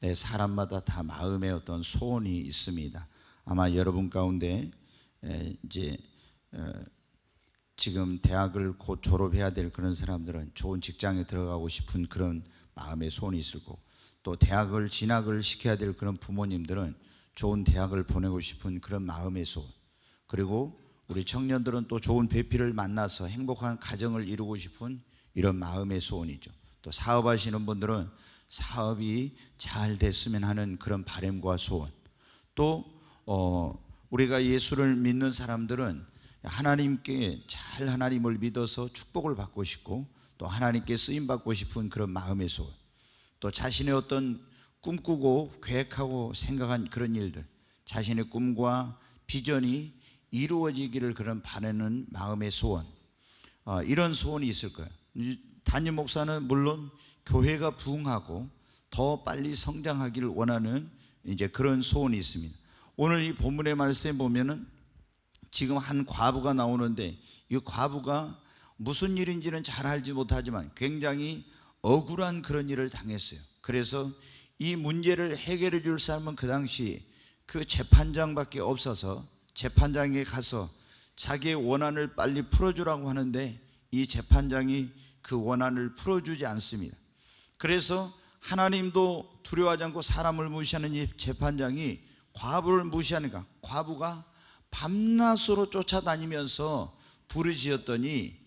네, 사람마다 다 마음의 어떤 소원이 있습니다. 아마 여러분 가운데 이제 어, 지금 대학을 곧 졸업해야 될 그런 사람들은 좋은 직장에 들어가고 싶은 그런 마음의 소원이 있을 거고 또 대학을 진학을 시켜야 될 그런 부모님들은 좋은 대학을 보내고 싶은 그런 마음의 소원 그리고 우리 청년들은 또 좋은 배필을 만나서 행복한 가정을 이루고 싶은 이런 마음의 소원이죠. 또 사업하시는 분들은 사업이 잘 됐으면 하는 그런 바램과 소원 또 어, 우리가 예수를 믿는 사람들은 하나님께 잘 하나님을 믿어서 축복을 받고 싶고 또 하나님께 쓰임 받고 싶은 그런 마음의 소원 또 자신의 어떤 꿈꾸고 계획하고 생각한 그런 일들 자신의 꿈과 비전이 이루어지기를 그런 바라는 마음의 소원 어, 이런 소원이 있을 거예요 단임 목사는 물론 교회가 부흥하고 더 빨리 성장하기를 원하는 이제 그런 소원이 있습니다. 오늘 이 본문의 말씀 보면은 지금 한 과부가 나오는데 이 과부가 무슨 일인지는 잘 알지 못하지만 굉장히 억울한 그런 일을 당했어요. 그래서 이 문제를 해결해 줄 사람은 그 당시 그 재판장밖에 없어서 재판장에 가서 자기의 원한을 빨리 풀어주라고 하는데 이 재판장이 그 원한을 풀어주지 않습니다. 그래서 하나님도 두려워하지 않고 사람을 무시하는 이 재판장이 과부를 무시하니까 과부가 밤낮으로 쫓아다니면서 부르짖었더니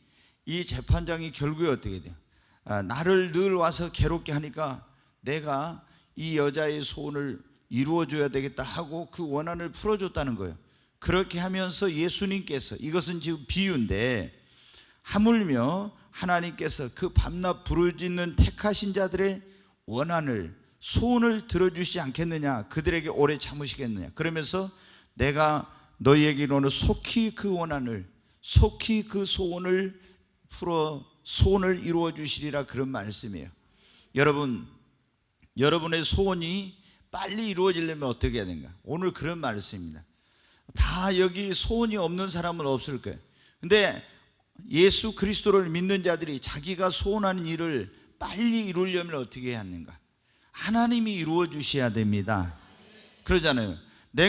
이 재판장이 결국에 어떻게 돼요? 아, 나를 늘 와서 괴롭게 하니까 내가 이 여자의 소원을 이루어줘야 되겠다 하고 그 원한을 풀어줬다는 거예요. 그렇게 하면서 예수님께서 이것은 지금 비유인데 하물며 하나님께서 그 밤낮 부르짖는 택하신 자들의 원한을 소원을 들어주시지 않겠느냐 그들에게 오래 참으시겠느냐 그러면서 내가 너희에게로는 속히 그 원한을 속히 그 소원을 풀어 소원을 이루어 주시리라 그런 말씀이에요 여러분 여러분의 소원이 빨리 이루어지려면 어떻게 해야 되는가 오늘 그런 말씀입니다 다 여기 소원이 없는 사람은 없을 거예요 근데 예수 그리스도를 믿는 자들이 자기가 소원하는 일을 빨리 이루려면 어떻게 해야 하는가? 하나님이 이루어 주셔야 됩니다. 그러잖아요.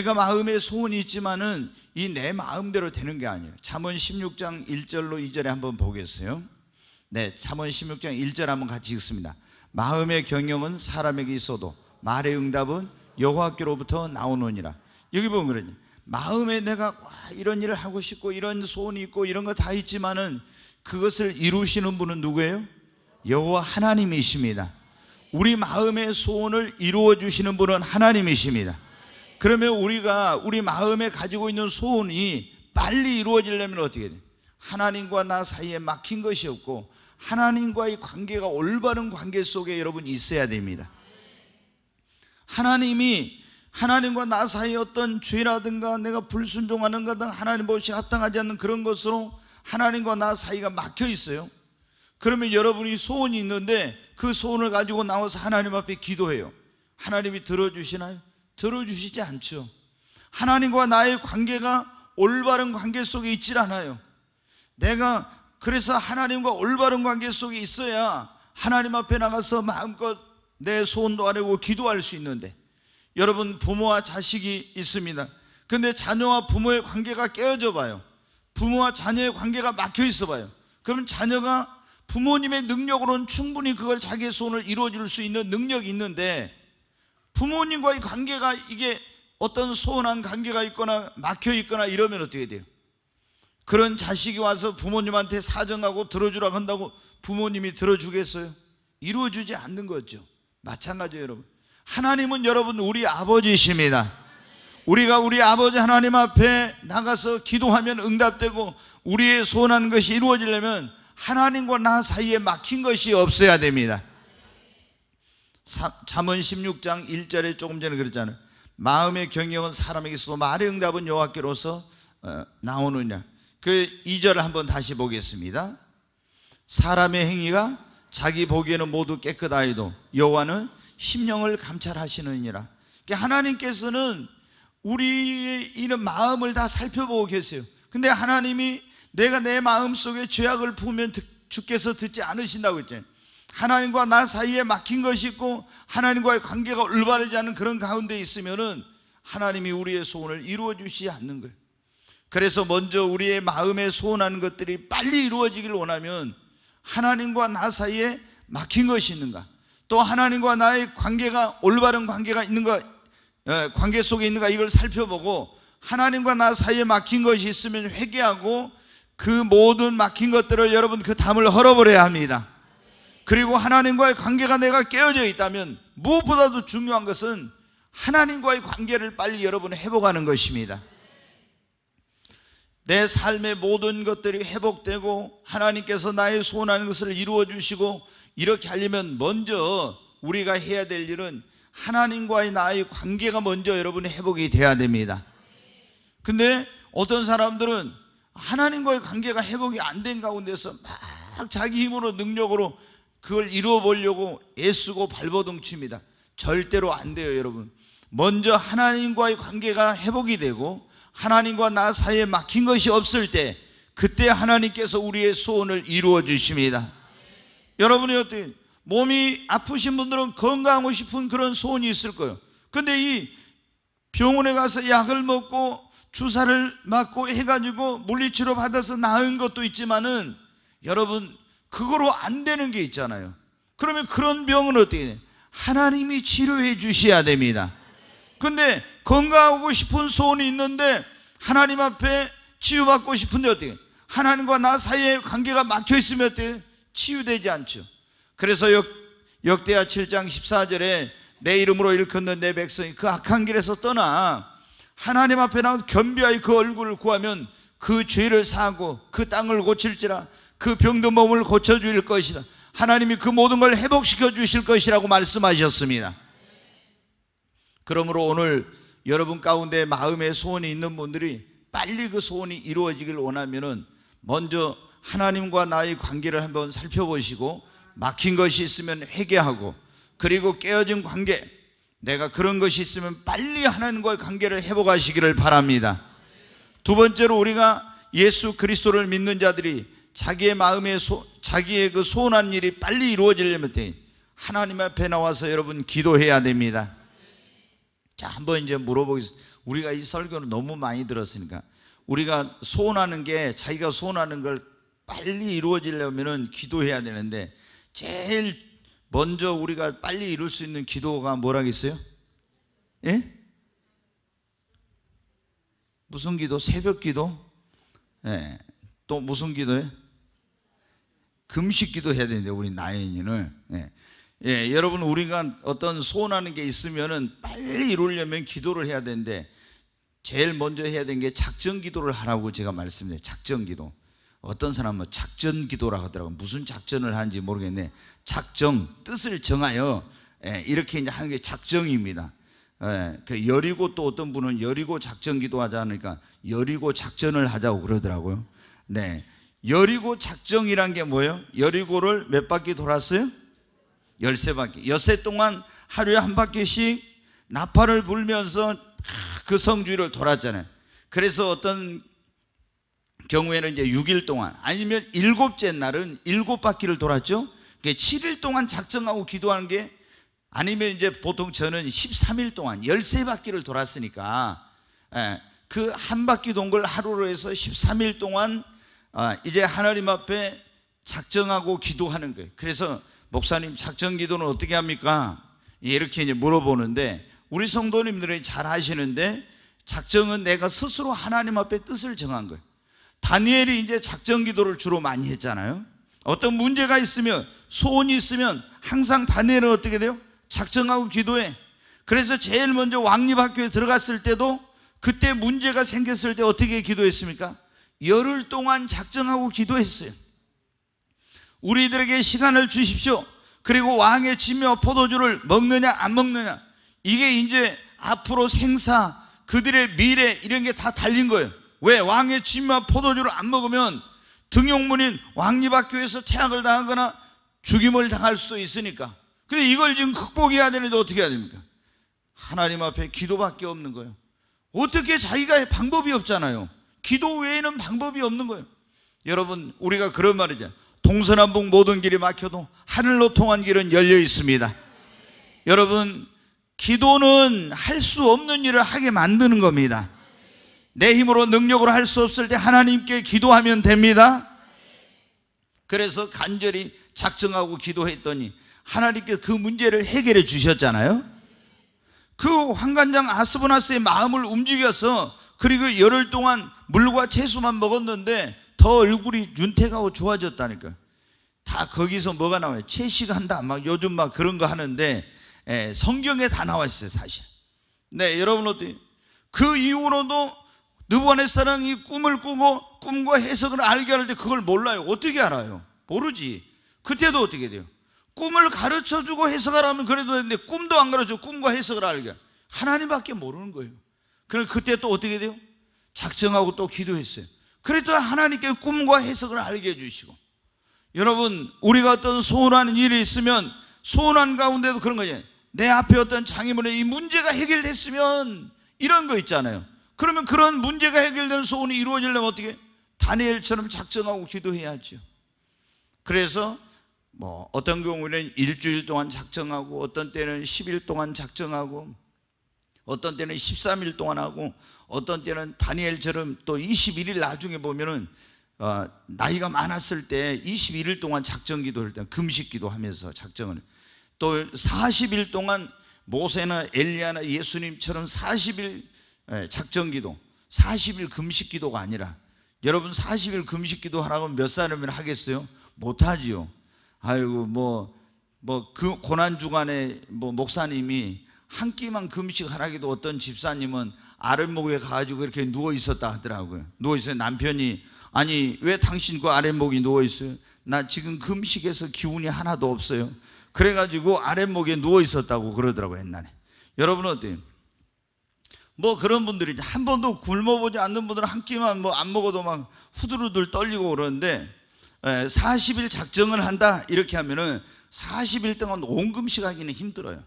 내가 마음에 소원이 있지만은 이 내 마음대로 되는 게 아니에요. 잠언 16장 1절로 2절에 한번 보겠어요. 네, 잠언 16장 1절 한번 같이 읽습니다. 마음의 경영은 사람에게 있어도 말의 응답은 여호와께로부터 나오느니라. 여기 보면 그러니 마음에 내가 이런 일을 하고 싶고 이런 소원이 있고 이런 거 다 있지만은 그것을 이루시는 분은 누구예요? 여호와 하나님이십니다. 우리 마음의 소원을 이루어 주시는 분은 하나님이십니다. 그러면 우리가 우리 마음에 가지고 있는 소원이 빨리 이루어지려면 어떻게 돼? 하나님과 나 사이에 막힌 것이 없고 하나님과의 관계가 올바른 관계 속에 여러분 있어야 됩니다. 하나님이 하나님과 나 사이의 어떤 죄라든가 내가 불순종하는 것 등 하나님 보시 합당하지 않는 그런 것으로 하나님과 나 사이가 막혀 있어요. 그러면 여러분이 소원이 있는데 그 소원을 가지고 나와서 하나님 앞에 기도해요. 하나님이 들어주시나요? 들어주시지 않죠. 하나님과 나의 관계가 올바른 관계 속에 있질 않아요. 내가 그래서 하나님과 올바른 관계 속에 있어야 하나님 앞에 나가서 마음껏 내 소원도 아뢰고 기도할 수 있는데 여러분 부모와 자식이 있습니다. 근데 자녀와 부모의 관계가 깨어져 봐요. 부모와 자녀의 관계가 막혀 있어 봐요. 그럼 자녀가 부모님의 능력으로는 충분히 그걸 자기의 소을 이루어줄 수 있는 능력이 있는데 부모님과의 관계가 이게 어떤 소원한 관계가 있거나 막혀 있거나 이러면 어떻게 돼요? 그런 자식이 와서 부모님한테 사정하고 들어주라고 한다고 부모님이 들어주겠어요? 이루어주지 않는 거죠. 마찬가지예요, 여러분. 하나님은 여러분 우리 아버지십니다. 우리가 우리 아버지 하나님 앞에 나가서 기도하면 응답되고 우리의 소원한 것이 이루어지려면 하나님과 나 사이에 막힌 것이 없어야 됩니다. 잠언 16장 1절에 조금 전에 그랬잖아요. 마음의 경영은 사람에게 있도 말의 응답은 여호와께로서 어, 나오느냐. 그 2절을 한번 다시 보겠습니다. 사람의 행위가 자기 보기에는 모두 깨끗하여도 여호와는 심령을 감찰하시느니라. 그러니까 하나님께서는 우리의 이런 마음을 다 살펴보고 계세요. 근데 하나님이 내가 내 마음 속에 죄악을 품으면 주께서 듣지 않으신다고 했잖아요. 하나님과 나 사이에 막힌 것이 있고 하나님과의 관계가 올바르지 않은 그런 가운데 있으면은 하나님이 우리의 소원을 이루어 주시지 않는 거예요. 그래서 먼저 우리의 마음에 소원하는 것들이 빨리 이루어지길 원하면 하나님과 나 사이에 막힌 것이 있는가? 또 하나님과 나의 관계가 올바른 관계가 있는가 예, 관계 속에 있는가 이걸 살펴보고 하나님과 나 사이에 막힌 것이 있으면 회개하고 그 모든 막힌 것들을 여러분 그 담을 헐어버려야 합니다. 그리고 하나님과의 관계가 내가 깨어져 있다면 무엇보다도 중요한 것은 하나님과의 관계를 빨리 여러분 회복하는 것입니다. 내 삶의 모든 것들이 회복되고 하나님께서 나의 소원하는 것을 이루어 주시고 이렇게 하려면 먼저 우리가 해야 될 일은 하나님과의 나의 관계가 먼저 여러분 회복이 돼야 됩니다. 근데 어떤 사람들은 하나님과의 관계가 회복이 안 된 가운데서 막 자기 힘으로 능력으로 그걸 이루어 보려고 애쓰고 발버둥칩니다. 절대로 안 돼요, 여러분. 먼저 하나님과의 관계가 회복이 되고 하나님과 나 사이에 막힌 것이 없을 때 그때 하나님께서 우리의 소원을 이루어 주십니다. 여러분이 어떤 몸이 아프신 분들은 건강하고 싶은 그런 소원이 있을 거예요. 근데 이 병원에 가서 약을 먹고 주사를 맞고 해가지고 물리치료 받아서 나은 것도 있지만은 여러분 그거로 안 되는 게 있잖아요. 그러면 그런 병은 어떻게 돼? 하나님이 치료해 주셔야 됩니다. 근데 건강하고 싶은 소원이 있는데 하나님 앞에 치유받고 싶은데 어떻게? 하나님과 나 사이에 관계가 막혀 있으면 어떻게? 치유되지 않죠. 그래서 역, 역대하 7장 14절에 내 이름으로 일컫는 내 백성이 그 악한 길에서 떠나 하나님 앞에 나온 겸비하여 그 얼굴을 구하면 그 죄를 사하고 그 땅을 고칠지라 그 병든 몸을 고쳐 주일 것이다. 하나님이 그 모든 걸 회복시켜 주실 것이라고 말씀하셨습니다. 그러므로 오늘 여러분 가운데 마음의 소원이 있는 분들이 빨리 그 소원이 이루어지길 원하면은 먼저 하나님과 나의 관계를 한번 살펴보시고 막힌 것이 있으면 회개하고 그리고 깨어진 관계 내가 그런 것이 있으면 빨리 하나님과의 관계를 회복하시기를 바랍니다. 두 번째로 우리가 예수 그리스도를 믿는 자들이 자기의 마음에 소, 자기의 그 소원한 일이 빨리 이루어지려면 돼. 하나님 앞에 나와서 여러분 기도해야 됩니다. 자, 한번 이제 물어보겠습니다. 우리가 이설교를 너무 많이 들었으니까 우리가 소원하는 게 자기가 소원하는 걸 빨리 이루어지려면 기도해야 되는데 제일 먼저 우리가 빨리 이룰 수 있는 기도가 뭐라겠어요? 예? 무슨 기도? 새벽 기도? 예. 또 무슨 기도예요? 금식 기도 해야 되는데 우리 나인인을 예. 예, 여러분 우리가 어떤 소원하는 게 있으면은 빨리 이루려면 기도를 해야 되는데 제일 먼저 해야 되는 게 작정 기도를 하라고 제가 말씀드려요. 작정 기도. 어떤 사람은 뭐 작전 기도라 하더라고 요 무슨 작전을 하는지 모르겠네 작정 뜻을 정하여 예, 이렇게 이제 하는 게 작정입니다 예, 그 여리고 또 어떤 분은 여리고 작전 기도하자 하니까 여리고 작전을 하자고 그러더라고요 네 여리고 작정이란 게 뭐예요? 여리고를 몇 바퀴 돌았어요? 열세 바퀴 열세 동안 하루에 한 바퀴씩 나팔을 불면서 그 성주를 돌았잖아요 그래서 어떤 경우에는 이제 6일 동안 아니면 일곱째 날은 일곱 바퀴를 돌았죠. 그게 7일 동안 작정하고 기도하는 게 아니면 이제 보통 저는 13일 동안 13바퀴를 돌았으니까 예, 그한 바퀴 돈 걸 하루로 해서 13일 동안 어, 이제 하나님 앞에 작정하고 기도하는 거예요. 그래서 목사님 작정 기도는 어떻게 합니까? 이렇게 이제 물어보는데 우리 성도님들이 잘아시는데 작정은 내가 스스로 하나님 앞에 뜻을 정한 거예요. 다니엘이 이제 작전 기도를 주로 많이 했잖아요. 어떤 문제가 있으면 소원이 있으면 항상 다니엘은 어떻게 돼요? 작정하고 기도해. 그래서 제일 먼저 왕립학교에 들어갔을 때도 그때 문제가 생겼을 때 어떻게 기도했습니까? 열흘 동안 작정하고 기도했어요. 우리들에게 시간을 주십시오. 그리고 왕의 지며 포도주를 먹느냐 안 먹느냐 이게 이제 앞으로 생사 그들의 미래 이런 게 다 달린 거예요. 왜 왕의 진마 포도주를 안 먹으면 등용문인 왕립학교에서 태학을 당하거나 죽임을 당할 수도 있으니까. 근데 이걸 지금 극복해야 되는데 어떻게 해야 됩니까? 하나님 앞에 기도밖에 없는 거예요. 어떻게 자기가 방법이 없잖아요. 기도 외에는 방법이 없는 거예요. 여러분, 우리가 그런 말이죠. 동서남북 모든 길이 막혀도 하늘로 통한 길은 열려 있습니다. 여러분, 기도는 할 수 없는 일을 하게 만드는 겁니다. 내 힘으로 능력으로 할 수 없을 때 하나님께 기도하면 됩니다. 그래서 간절히 작정하고 기도했더니 하나님께 그 문제를 해결해 주셨잖아요. 그 환관장 아스보나스의 마음을 움직여서 그리고 열흘 동안 물과 채소만 먹었는데 더 얼굴이 윤택하고 좋아졌다니까. 요다 거기서 뭐가 나와요? 채식한다. 막 요즘 막 그런 거 하는데 예, 성경에 다 나와 있어요, 사실. 네, 여러분 어떻게그 이후로도 느부갓의사랑이 꿈을 꾸고 꿈과 해석을 알게 하는데 그걸 몰라요. 어떻게 알아요? 모르지. 그때도 어떻게 돼요? 꿈을 가르쳐 주고 해석하라면 그래도 되는데 꿈도 안 가르쳐 꿈과 해석을 알게 하나님밖에 모르는 거예요. 그럼 그때 또 어떻게 돼요? 작정하고 또 기도했어요. 그래도 하나님께 꿈과 해석을 알게 해주시고 여러분 우리가 어떤 소원하는 일이 있으면 소원한 가운데도 그런 거예요. 내 앞에 어떤 장애물에이 문제가 해결됐으면 이런 거 있잖아요. 그러면 그런 문제가 해결되는 소원이 이루어지려면 어떻게? 다니엘처럼 작정하고 기도해야죠. 그래서 뭐 어떤 경우에는 일주일 동안 작정하고 어떤 때는 10일 동안 작정하고 어떤 때는 13일 동안 하고 어떤 때는 다니엘처럼 또 21일 나중에 보면은 어, 나이가 많았을 때 21일 동안 작정 기도할 때 금식 기도하면서 작정을 또 40일 동안 모세나 엘리야나 예수님처럼 40일 예, 작전 기도 40일 금식 기도가 아니라 여러분 40일 금식 기도 하라고 몇 사람이나 하겠어요? 못 하지요. 아이고 뭐 뭐 그 고난 주간에 뭐 목사님이 한 끼만 금식하라기도 어떤 집사님은 아랫목에 가가지고 이렇게 누워 있었다 하더라고요. 누워 있어요. 남편이 아니 왜 당신 그 아랫목이 누워 있어요? 나 지금 금식에서 기운이 하나도 없어요. 그래가지고 아랫목에 누워 있었다고 그러더라고 요 옛날에. 여러분 어때요? 뭐 그런 분들이 한 번도 굶어보지 않는 분들은 한 끼만 뭐 안 먹어도 막 후두루들 떨리고 그러는데 40일 예, 작정을 한다 이렇게 하면은 40일 동안 온 금식하기는 힘들어요.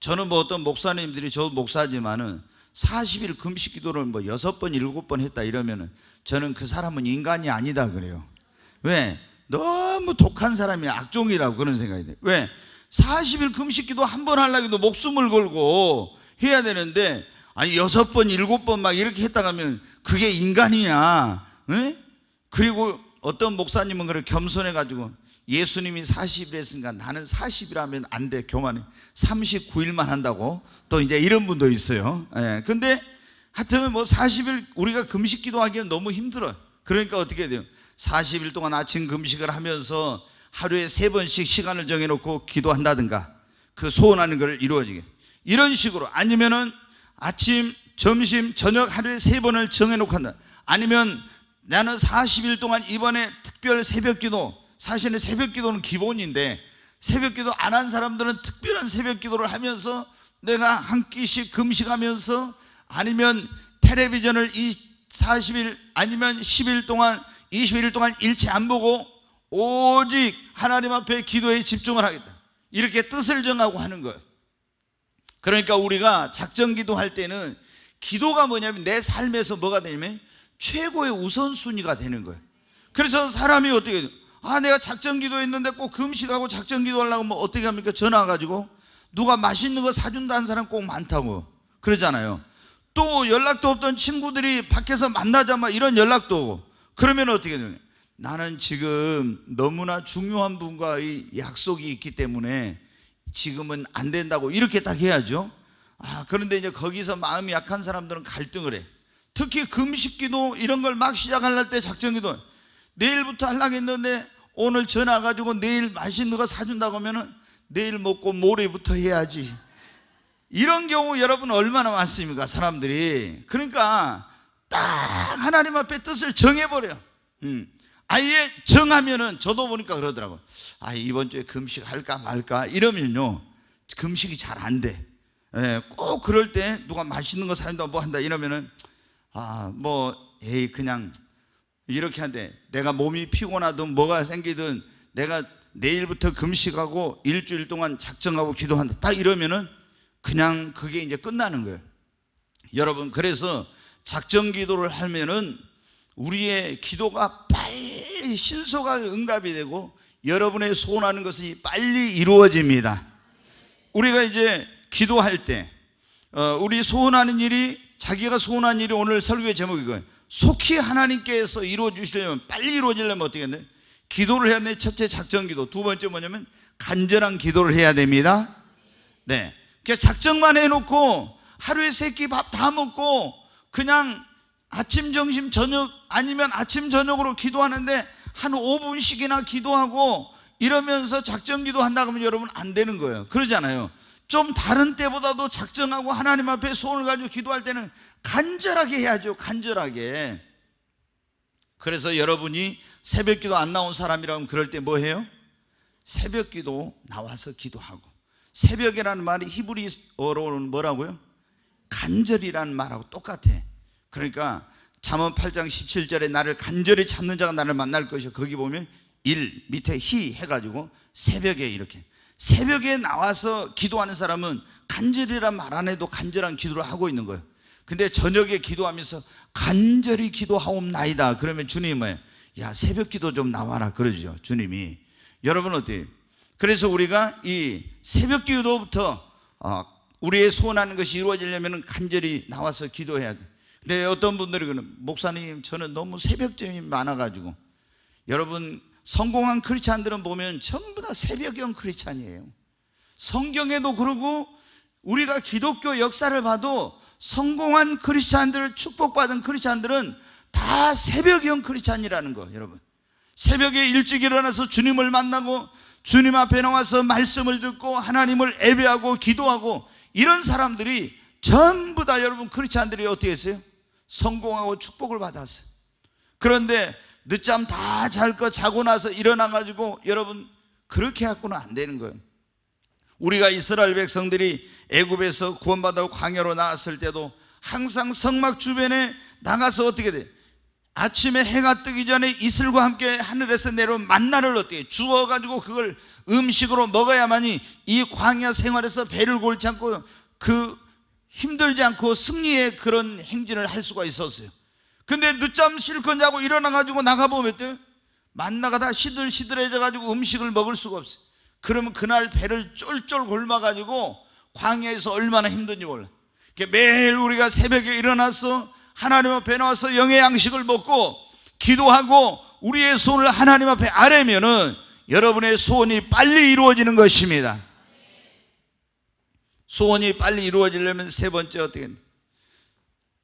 저는 뭐 어떤 목사님들이 저 목사지만은 40일 금식 기도를 뭐 6번, 7번 했다 이러면은 저는 그 사람은 인간이 아니다 그래요. 왜? 너무 독한 사람이 악종이라고 그런 생각이 돼요. 왜? 40일 금식 기도 한 번 하려고 해도 목숨을 걸고 해야 되는데 아니 여섯 번 일곱 번 막 이렇게 했다 하면 그게 인간이냐? 에? 그리고 어떤 목사님은 그래 겸손해 가지고 예수님이 40일 했으니까 나는 40일 하면 안 돼. 교만해. 39일만 한다고. 또 이제 이런 분도 있어요. 예. 근데 하여튼 뭐 40일 우리가 금식 기도하기는 너무 힘들어 그러니까 어떻게 돼요? 40일 동안 아침 금식을 하면서 하루에 세 번씩 시간을 정해놓고 기도한다든가 그 소원하는 걸 이루어지게. 이런 식으로 아니면은 아침, 점심, 저녁 하루에 세 번을 정해놓고 한다. 아니면 나는 40일 동안 이번에 특별 새벽 기도, 사실은 새벽 기도는 기본인데 새벽 기도 안 한 사람들은 특별한 새벽 기도를 하면서 내가 한 끼씩 금식하면서 아니면 텔레비전을 40일 아니면 10일 동안 21일 동안 일체 안 보고 오직 하나님 앞에 기도에 집중을 하겠다. 이렇게 뜻을 정하고 하는 거예요. 그러니까 우리가 작전 기도할 때는 기도가 뭐냐면 내 삶에서 뭐가 되냐면 최고의 우선순위가 되는 거예요. 그래서 사람이 어떻게 아 내가 작전 기도했는데 꼭 금식하고 작전 기도하려고 뭐 어떻게 합니까? 전화 가지고 누가 맛있는 거 사준다는 사람 꼭 많다고 그러잖아요. 또 연락도 없던 친구들이 밖에서 만나자마 이런 연락도 오고 그러면 어떻게 되냐? 나는 지금 너무나 중요한 분과의 약속이 있기 때문에 지금은 안 된다고 이렇게 딱 해야죠. 아, 그런데 이제 거기서 마음이 약한 사람들은 갈등을 해. 특히 금식기도 이런 걸 막 시작할 때 작정기도 내일부터 하려고 했는데 오늘 전화 가지고 내일 맛있는 거 사준다고 하면은 내일 먹고 모레부터 해야지. 이런 경우 여러분 얼마나 많습니까? 사람들이. 그러니까 딱 하나님 앞에 뜻을 정해버려. 음. 아예 정하면은 저도 보니까 그러더라고요. 아, 이번 주에 금식 할까 말까 이러면요. 금식이 잘 안 돼. 예, 꼭 그럴 때 누가 맛있는 거 사준다 뭐 한다 이러면은 아, 뭐 에이 그냥 이렇게 한데 내가 몸이 피곤하든 뭐가 생기든 내가 내일부터 금식하고 일주일 동안 작정하고 기도한다. 딱 이러면은 그냥 그게 이제 끝나는 거예요. 여러분, 그래서 작정 기도를 하면은 우리의 기도가 빨리 신속하게 응답이 되고 여러분의 소원하는 것이 빨리 이루어집니다. 우리가 이제 기도할 때 어, 우리 소원하는 일이 자기가 소원한 일이 오늘 설교의 제목이거요 속히 하나님께서 이루어 주시려면 빨리 이루어지려면 어떻게 해야 돼? 기도를 해야 돼. 첫째 작정 기도. 두 번째 뭐냐면 간절한 기도를 해야 됩니다. 네. 작정만 해놓고 하루에 세 끼 밥 다 먹고 그냥 아침, 점심, 저녁 아니면 아침, 저녁으로 기도하는데 한 5분씩이나 기도하고 이러면서 작정 기도한다 고하면 여러분 안 되는 거예요. 그러잖아요. 좀 다른 때보다도 작정하고 하나님 앞에 소원을 가지고 기도할 때는 간절하게 해야죠. 간절하게. 그래서 여러분이 새벽 기도 안 나온 사람이라면 그럴 때 뭐 해요? 새벽 기도 나와서 기도하고. 새벽이라는 말이 히브리어로는 뭐라고요? 간절이라는 말하고 똑같아. 그러니까 잠언 8장 17절에 나를 간절히 찾는 자가 나를 만날 것이요 거기 보면 일 밑에 희 해가지고 새벽에 이렇게 새벽에 나와서 기도하는 사람은 간절이란 말안 해도 간절한 기도를 하고 있는 거예요 근데 저녁에 기도하면서 간절히 기도하옵나이다 그러면 주님은 야 새벽 기도 좀 나와라 그러죠 주님이 여러분 어때요? 그래서 우리가 이 새벽 기도부터 어, 우리의 소원하는 것이 이루어지려면 간절히 나와서 기도해야 돼 근데 네, 어떤 분들이 그는 목사님 저는 너무 새벽잠이 많아가지고 여러분 성공한 크리스찬들은 보면 전부 다 새벽형 크리스찬이에요. 성경에도 그러고 우리가 기독교 역사를 봐도 성공한 크리스찬들 을 축복받은 크리스찬들은 다 새벽형 크리스찬이라는 거 여러분. 새벽에 일찍 일어나서 주님을 만나고 주님 앞에 나와서 말씀을 듣고 하나님을 예배하고 기도하고 이런 사람들이 전부 다 여러분 크리스찬들이 어떻게 했어요? 성공하고 축복을 받았어요. 그런데 늦잠 다 잘 거 자고 나서 일어나가지고 여러분 그렇게 하고는안 되는 거예요. 우리가 이스라엘 백성들이 애굽에서 구원받아 광야로 나왔을 때도 항상 성막 주변에 나가서 어떻게 돼? 아침에 해가 뜨기 전에 이슬과 함께 하늘에서 내려온 만나를 어떻게 주워 가지고 그걸 음식으로 먹어야만이 이 광야 생활에서 배를 골지 않고 그 힘들지 않고 승리의 그런 행진을 할 수가 있었어요. 근데 늦잠 실컷 자고 일어나가지고 나가보면 어때요? 만나가다 시들시들해져가지고 음식을 먹을 수가 없어요. 그러면 그날 배를 쫄쫄 곪아가지고 광야에서 얼마나 힘든지 몰라. 매일 우리가 새벽에 일어나서 하나님 앞에 나와서 영의 양식을 먹고 기도하고 우리의 손을 하나님 앞에 아래면은 여러분의 소원이 빨리 이루어지는 것입니다. 소원이 빨리 이루어지려면 세 번째 어떻게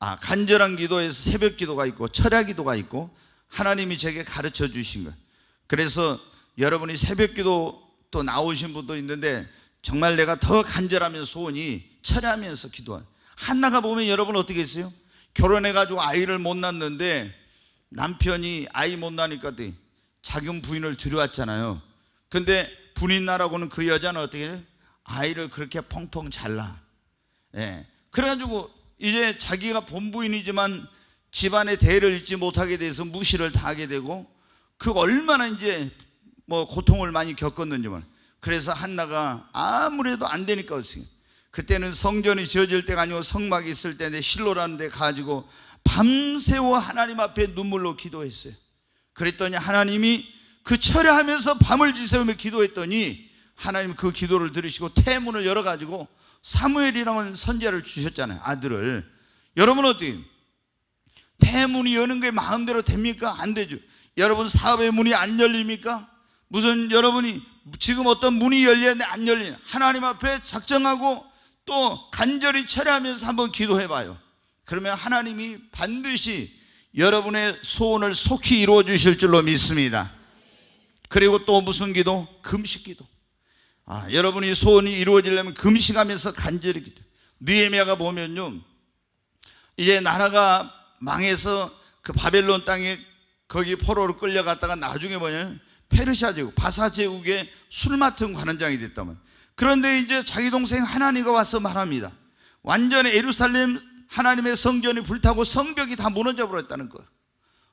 아 간절한 기도에서 새벽 기도가 있고 철야 기도가 있고 하나님이 제게 가르쳐 주신 것 그래서 여러분이 새벽 기도 또 나오신 분도 있는데 정말 내가 더 간절하면 소원이 철야하면서 기도한 한나가 보면 여러분 어떻게 했어요? 결혼해가지고 아이를 못 낳는데 남편이 아이 못 낳으니까 자경 부인을 들여왔잖아요 근데 분인 나라고는 그 여자는 어떻게 해요? 아이를 그렇게 펑펑 잘라. 예. 그래가지고 이제 자기가 본부인이지만 집안의 대를 잇지 못하게 돼서 무시를 당하게 되고 그 얼마나 이제 뭐 고통을 많이 겪었는지 말. 그래서 한나가 아무래도 안 되니까 어떻게. 그때는 성전이 지어질 때가 아니고 성막이 있을 때인데 실로라는 데 가지고 밤새워 하나님 앞에 눈물로 기도했어요. 그랬더니 하나님이 그 철야하면서 밤을 지새우며 기도했더니 하나님 그 기도를 들으시고 태문을 열어가지고 사무엘이라는 선제를 주셨잖아요. 아들을. 여러분 어떻게 태문이 여는 게 마음대로 됩니까? 안 되죠. 여러분 사업의 문이 안 열립니까? 무슨 여러분이 지금 어떤 문이 열리는데 안 열리냐. 하나님 앞에 작정하고 또 간절히 철회하면서 한번 기도해 봐요. 그러면 하나님이 반드시 여러분의 소원을 속히 이루어 주실 줄로 믿습니다. 그리고 또 무슨 기도? 금식 기도. 아, 여러분이 소원이 이루어지려면 금식하면서 간절히 기도. 느헤미야가 보면요. 이제 나라가 망해서 그 바벨론 땅에 거기 포로로 끌려갔다가 나중에 뭐냐면 페르시아 제국, 바사 제국의 술 맡은 관원장이 됐다면. 그런데 이제 자기 동생 하나님이 와서 말합니다. 완전히 예루살렘 하나님의 성전이 불타고 성벽이 다 무너져 버렸다는 거.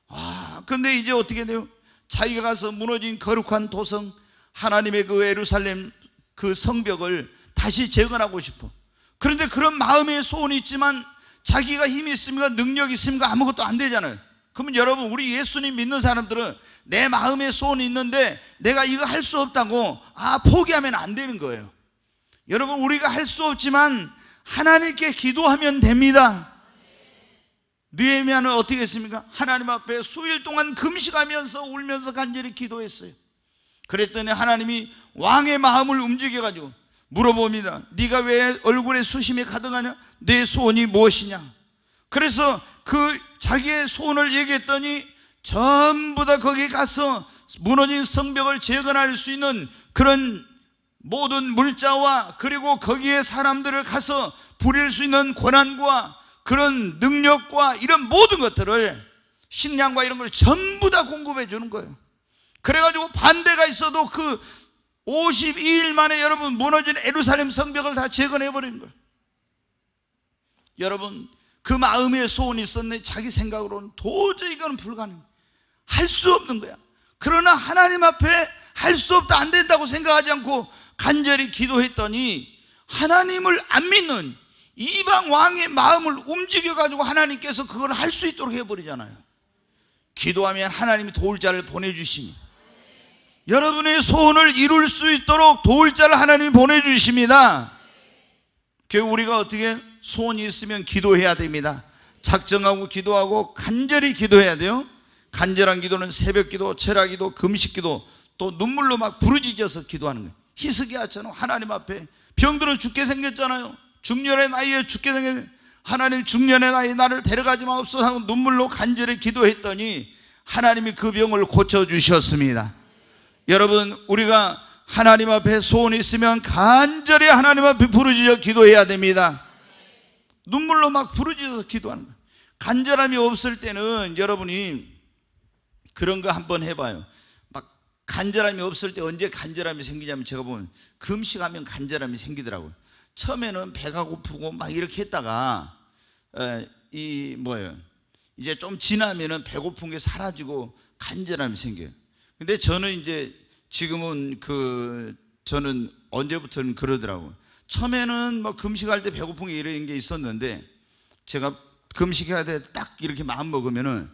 아, 근데 이제 어떻게 돼요? 자기가 가서 무너진 거룩한 도성, 하나님의 그 예루살렘 그 성벽을 다시 재건하고 싶어. 그런데 그런 마음의 소원이 있지만 자기가 힘이 있습니까 능력이 있습니까 아무것도 안 되잖아요. 그러면 여러분 우리 예수님 믿는 사람들은 내 마음의 소원이 있는데 내가 이거 할 수 없다고 아 포기하면 안 되는 거예요. 여러분 우리가 할 수 없지만 하나님께 기도하면 됩니다. 느헤미야는 어떻게 했습니까? 하나님 앞에 수일 동안 금식하면서 울면서 간절히 기도했어요. 그랬더니 하나님이 왕의 마음을 움직여가지고 물어봅니다. 네가 왜 얼굴에 수심이 가득하냐? 내 소원이 무엇이냐? 그래서 그 자기의 소원을 얘기했더니 전부 다 거기 가서 무너진 성벽을 재건할 수 있는 그런 모든 물자와 그리고 거기에 사람들을 가서 부릴 수 있는 권한과 그런 능력과 이런 모든 것들을 식량과 이런 걸 전부 다 공급해 주는 거예요. 그래가지고 반대가 있어도 그 52일 만에 여러분 무너진 에루살렘 성벽을 다 재건해버린 거예요. 여러분 그 마음의 소원이 있었는 자기 생각으로는 도저히 이건 불가능할 수 없는 거야. 그러나 하나님 앞에 할 수 없다, 안 된다고 생각하지 않고 간절히 기도했더니 하나님을 안 믿는 이방 왕의 마음을 움직여가지고 하나님께서 그걸 할 수 있도록 해버리잖아요. 기도하면 하나님이 도울 자를 보내주시니 여러분의 소원을 이룰 수 있도록 도울 자를 하나님이 보내주십니다. 결 그 우리가 어떻게 소원이 있으면 기도해야 됩니다. 작정하고 기도하고 간절히 기도해야 돼요. 간절한 기도는 새벽 기도, 체라 기도, 금식 기도, 또 눈물로 막 부르짖어서 기도하는 거예요. 히스기야처럼 하나님 앞에 병들어 죽게 생겼잖아요. 중년의 나이에 죽게 생겼 하나님 중년의 나이 나를 데려가지 마옵소서 하고 눈물로 간절히 기도했더니 하나님이 그 병을 고쳐주셨습니다. 여러분 우리가 하나님 앞에 소원이 있으면 간절히 하나님 앞에 부르짖어 기도해야 됩니다. 눈물로 막 부르짖어서 기도하는 거예요. 간절함이 없을 때는 여러분이 그런 거 한번 해봐요. 막 간절함이 없을 때 언제 간절함이 생기냐면 제가 보면 금식하면 간절함이 생기더라고요. 처음에는 배가 고프고 막 이렇게 했다가 이 뭐예요? 이제 좀 지나면은 배고픈 게 사라지고 간절함이 생겨요. 근데 저는 이제 지금은 그 저는 언제부터는 그러더라고요. 처음에는 뭐 금식할 때 배고픈 게 이런 게 있었는데 제가 금식해야 돼 딱 이렇게 마음 먹으면은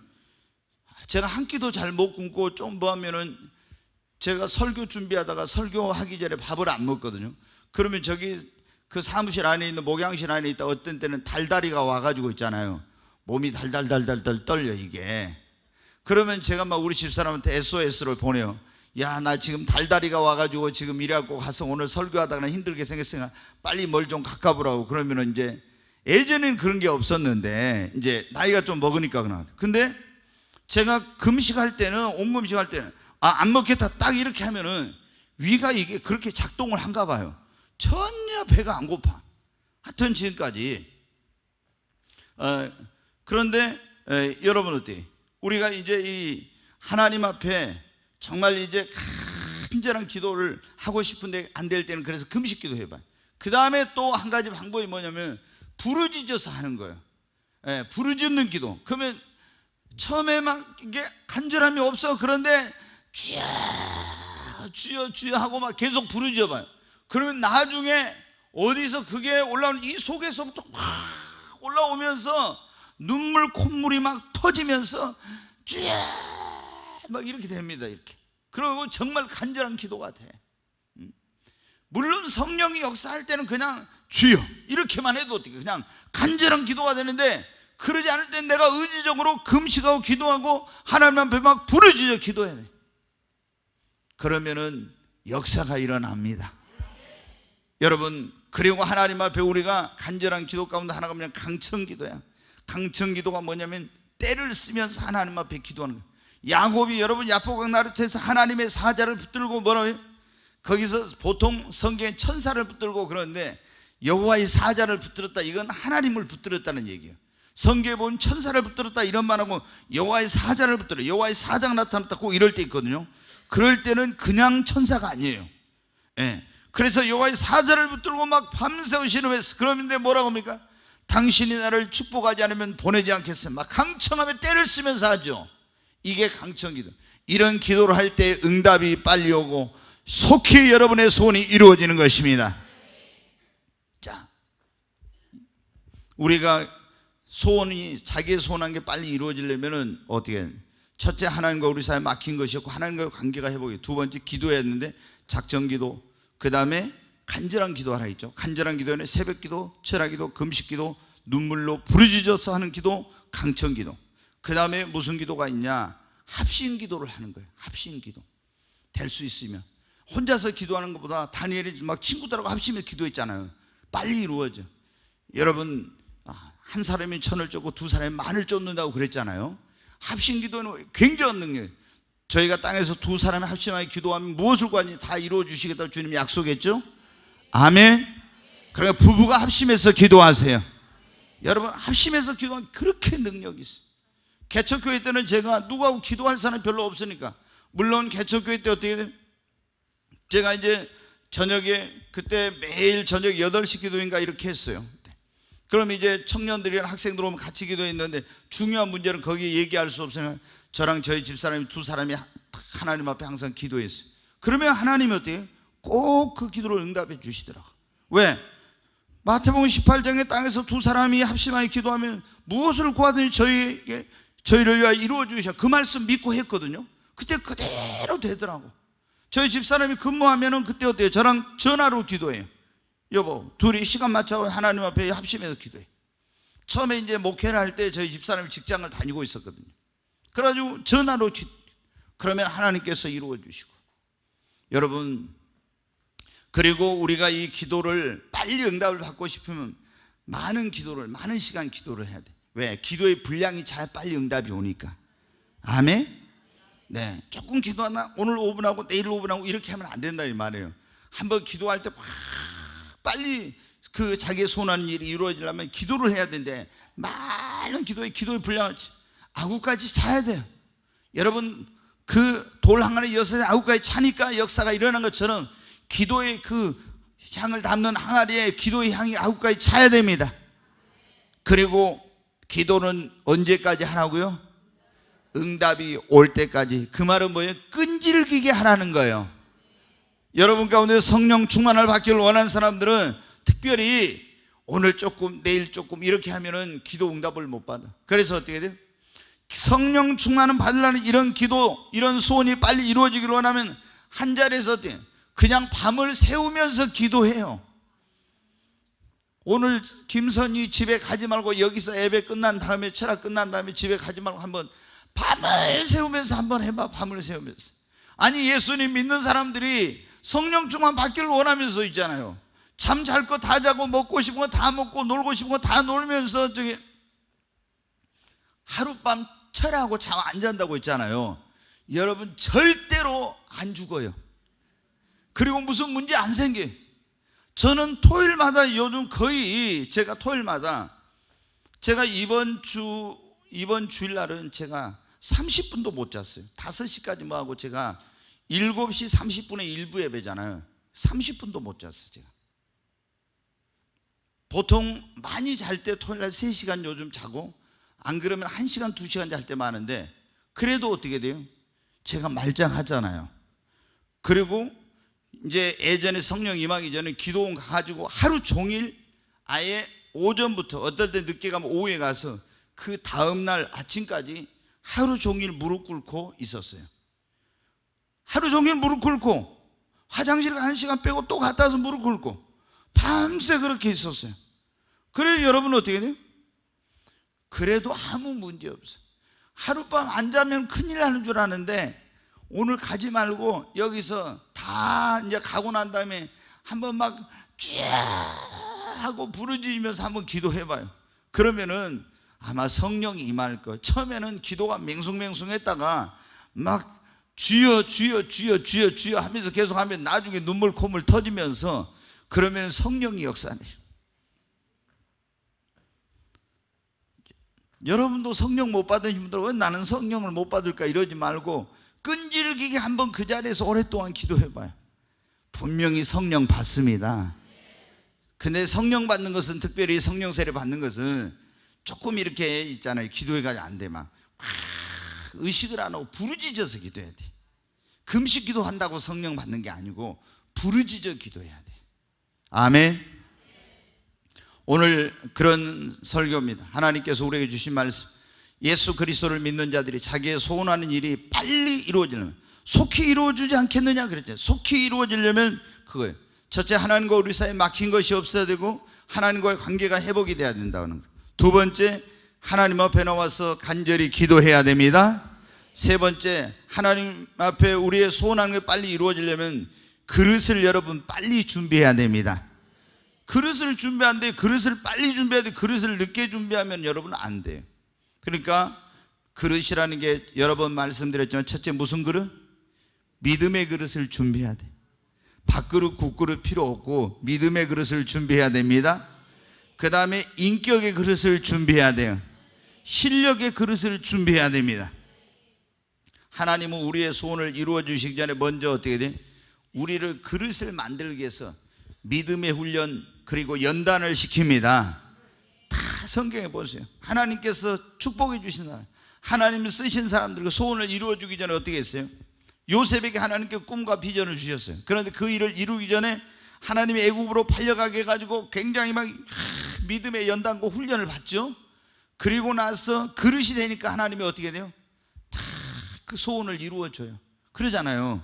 제가 한 끼도 잘 못 굶고 좀 뭐 하면은 제가 설교 준비하다가 설교하기 전에 밥을 안 먹거든요. 그러면 저기 그 사무실 안에 있는 목양실 안에 있다 어떤 때는 달달이가 와가지고 있잖아요. 몸이 달달달달달 떨려 이게. 그러면 제가 막 우리 집사람한테 SOS를 보내요. 야, 나 지금 달다리가 와가지고 지금 일하고 가서 오늘 설교하다가 힘들게 생겼으니까 빨리 뭘 좀 가까보라고. 그러면 이제 예전엔 그런 게 없었는데 이제 나이가 좀 먹으니까 그나. 근데 제가 금식할 때는 온금식할 때는 아, 안 먹겠다 딱 이렇게 하면은 위가 이게 그렇게 작동을 한가 봐요. 전혀 배가 안 고파. 하여튼 지금까지. 어, 그런데 에, 여러분 어때요? 우리가 이제 이 하나님 앞에 정말 이제 간절한 기도를 하고 싶은데 안 될 때는 그래서 금식 기도 해봐요. 그 다음에 또 한 가지 방법이 뭐냐면 부르짖어서 하는 거예요. 예, 부르짖는 기도. 그러면 처음에 막 이게 간절함이 없어. 그런데 주여, 주여, 주여 하고 막 계속 부르짖어 봐요. 그러면 나중에 어디서 그게 올라오는 이 속에서부터 확 올라오면서 눈물 콧물이 막 터지면서 쥐에 막 이렇게 됩니다 이렇게 그리고 정말 간절한 기도가 돼 음. 물론 성령이 역사할 때는 그냥 주여 이렇게만 해도 어떻게 그냥 간절한 기도가 되는데 그러지 않을 땐 내가 의지적으로 금식하고 기도하고 하나님 앞에 막 부르짖어 기도해야 돼 그러면은 역사가 일어납니다 여러분 그리고 하나님 앞에 우리가 간절한 기도 가운데 하나가 그냥 강청 기도야 강청 기도가 뭐냐면 때를 쓰면서 하나님 앞에 기도하는 거예요. 야곱이 여러분 야포강 나루트에서 하나님의 사자를 붙들고 뭐라고요? 거기서 보통 성경에 천사를 붙들고 그러는데 여호와의 사자를 붙들었다 이건 하나님을 붙들었다는 얘기예요 성경에 보면 천사를 붙들었다 이런 말하고 여호와의 사자를 붙들어 여호와의 사자가 나타났다 꼭 이럴 때 있거든요 그럴 때는 그냥 천사가 아니에요 예. 그래서 여호와의 사자를 붙들고 막 밤새워 신음했어 그데 뭐라고 합니까? 당신이 나를 축복하지 않으면 보내지 않겠어요. 막 강청하며 때를 쓰면서 하죠. 이게 강청 기도. 이런 기도를 할 때 응답이 빨리 오고 속히 여러분의 소원이 이루어지는 것입니다. 자, 우리가 소원이 자기의 소원한 게 빨리 이루어지려면 어떻게 첫째 하나님과 우리 사이에 막힌 것이었고 하나님과의 관계가 회복이 두 번째 기도했는데 작전기도 그 다음에 간절한 기도하나있죠 간절한 기도는 새벽 기도, 철학 기도, 금식 기도, 눈물로 부르짖어서 하는 기도, 강청 기도. 그 다음에 무슨 기도가 있냐? 합심 기도를 하는 거예요. 합심 기도. 될 수 있으면. 혼자서 기도하는 것보다 다니엘이 막 친구들하고 합심해 기도했잖아요. 빨리 이루어져. 여러분, 아, 한 사람이 천을 쫓고 두 사람이 만을 쫓는다고 그랬잖아요. 합심 기도는 굉장한 능력 저희가 땅에서 두 사람이 합심하여 기도하면 무엇을 구하니 다 이루어 주시겠다고 주님이 약속했죠? 아멘. 그러니까 부부가 합심해서 기도하세요. 여러분 합심해서 기도하면 그렇게 능력이 있어요. 개척교회 때는 제가 누가 기도할 사람이 별로 없으니까 물론 개척교회 때 어떻게 돼요? 제가 이제 저녁에 그때 매일 저녁 8시 기도인가 이렇게 했어요. 그럼 이제 청년들이랑 학생들 오면 같이 기도했는데 중요한 문제는 거기에 얘기할 수 없으니까 저랑 저희 집사람이 두 사람이 하나님 앞에 항상 기도했어요. 그러면 하나님이 어때요? 꼭그 기도를 응답해 주시더라. 왜? 마태복음 18장에 땅에서 두 사람이 합심하여 기도하면 무엇을 구하든지 저희에게 저희를 위하여 이루어 주시그 말씀 믿고 했거든요. 그때 그대로 되더라고. 저희 집사람이 근무하면은 그때 어때요? 저랑 전화로 기도해요. 여보, 둘이 시간 맞춰 하나님 앞에 합심해서 기도해. 처음에 이제 목회를 할 때 저희 집사람이 직장을 다니고 있었거든요. 그래가지고 전화로 기, 그러면 하나님께서 이루어 주시고. 여러분, 그리고 우리가 이 기도를 빨리 응답을 받고 싶으면 많은 기도를, 많은 시간 기도를 해야 돼. 왜? 기도의 분량이 잘 빨리 응답이 오니까. 아멘? 네. 조금 기도하나? 오늘 5분하고 내일 5분하고 이렇게 하면 안 된다 이 말이에요. 한번 기도할 때막 빨리 그자기 소원하는 일이 이루어지려면 기도를 해야 되는데 많은 기도의 기도의 분량 아구까지 차야 돼요. 여러분 그 돌 항아리 여섯 아구까지 차니까 역사가 일어난 것처럼 기도의 그 향을 담는 항아리에 기도의 향이 아홉가지 차야 됩니다. 그리고 기도는 언제까지 하라고요? 응답이 올 때까지. 그 말은 뭐예요? 끈질기게 하라는 거예요. 여러분 가운데 성령 충만을 받기를 원하는 사람들은 특별히 오늘 조금, 내일 조금 이렇게 하면은 기도 응답을 못 받아. 그래서 어떻게 돼요? 성령 충만을 받으려는 이런 기도, 이런 소원이 빨리 이루어지기를 원하면 한 자리에서 어때요? 그냥 밤을 새우면서 기도해요. 오늘 김선희 집에 가지 말고 여기서 예배 끝난 다음에 철학 끝난 다음에 집에 가지 말고 한번 밤을 새우면서 한번 해봐 밤을 새우면서 아니 예수님 믿는 사람들이 성령 충만 받기를 원하면서 있잖아요 잠 잘 거 다 자고 먹고 싶은 거 다 먹고 놀고 싶은 거 다 놀면서 저기 하룻밤 철하고 잠 안 잔다고 했잖아요 여러분 절대로 안 죽어요 그리고 무슨 문제 안 생겨. 요 저는 토요일마다 요즘 거의 제가 토요일마다 제가 이번 주 이번 주일날은 제가 30분도 못 잤어요. 5시까지 뭐 하고 제가 7시 30분에 일부 예배잖아요. 30분도 못 잤어요, 제가. 보통 많이 잘 때 토요일 날 3시간 요즘 자고 안 그러면 1시간, 2시간 잘 때 많은데 그래도 어떻게 돼요? 제가 말장하잖아요 그리고 이제 예전에 성령 임하기 전에 기도원 가가지고 하루 종일 아예 오전부터 어떨 때 늦게 가면 오후에 가서 그 다음날 아침까지 하루 종일 무릎 꿇고 있었어요. 하루 종일 무릎 꿇고 화장실 가는 시간 빼고 또 갔다 와서 무릎 꿇고 밤새 그렇게 있었어요. 그래서 여러분 어떻게 돼요? 그래도 아무 문제 없어요. 하룻밤 안 자면 큰일 나는 줄 아는데 오늘 가지 말고 여기서 다 이제 가고 난 다음에 한번 막쭉 하고 부르짖으면서 한번 기도해 봐요. 그러면은 아마 성령이 임할 거예요. 처음에는 기도가 맹숭맹숭했다가 막 주여 주여 주여 주여 주여 하면서 계속 하면 나중에 눈물 콧물 터지면서 그러면 성령이 역사하네 여러분도 성령 못 받으신 분들 왜 나는 성령을 못 받을까 이러지 말고 끈질기게 한번 그 자리에서 오랫동안 기도해봐요. 분명히 성령 받습니다. 근데 성령 받는 것은 특별히 성령 세례 받는 것은 조금 이렇게 있잖아요. 기도해가지 안 돼. 막 의식을 안 하고 부르짖어서 기도해야 돼. 금식 기도한다고 성령 받는 게 아니고 부르짖어 기도해야 돼. 아멘. 오늘 그런 설교입니다. 하나님께서 우리에게 주신 말씀. 예수 그리스도를 믿는 자들이 자기의 소원하는 일이 빨리 이루어지려면 속히 이루어지지 않겠느냐 그랬죠. 속히 이루어지려면 그거예요. 첫째 하나님과 우리 사이에 막힌 것이 없어야 되고 하나님과의 관계가 회복이 돼야 된다는 거예요. 두 번째 하나님 앞에 나와서 간절히 기도해야 됩니다. 세 번째 하나님 앞에 우리의 소원하는 게 빨리 이루어지려면 그릇을 여러분 빨리 준비해야 됩니다. 그릇을 준비하는데 그릇을 빨리 준비해야 돼. 그릇을 늦게 준비하면 여러분 안 돼요. 그러니까 그릇이라는 게 여러 번 말씀드렸지만 첫째 무슨 그릇? 믿음의 그릇을 준비해야 돼. 밥그릇, 국그릇 필요 없고 믿음의 그릇을 준비해야 됩니다. 그 다음에 인격의 그릇을 준비해야 돼요. 실력의 그릇을 준비해야 됩니다. 하나님은 우리의 소원을 이루어 주시기 전에 먼저 어떻게 돼? 우리를 그릇을 만들기 위해서 믿음의 훈련 그리고 연단을 시킵니다. 성경에 보세요. 하나님께서 축복해 주신 사람, 하나님 쓰신 사람들과 소원을 이루어 주기 전에 어떻게 했어요? 요셉에게 하나님께 꿈과 비전을 주셨어요. 그런데 그 일을 이루기 전에 하나님이 애굽으로 팔려가게 해가지고 굉장히 막 믿음의 연단과 훈련을 받죠. 그리고 나서 그릇이 되니까 하나님이 어떻게 돼요? 다그 소원을 이루어줘요. 그러잖아요.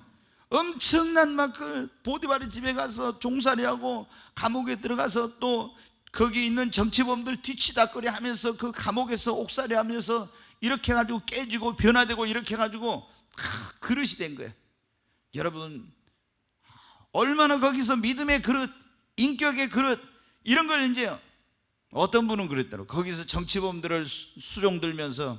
엄청난 막 그 보디바리 집에 가서 종살이하고 감옥에 들어가서 또 거기 있는 정치범들 뒤치다거리 하면서 그 감옥에서 옥살이 하면서 이렇게 해가지고 깨지고 변화되고 이렇게 해가지고 다 그릇이 된 거예요 여러분 얼마나 거기서 믿음의 그릇 인격의 그릇 이런 걸 이제 어떤 분은 그랬더라고 거기서 정치범들을 수종 들면서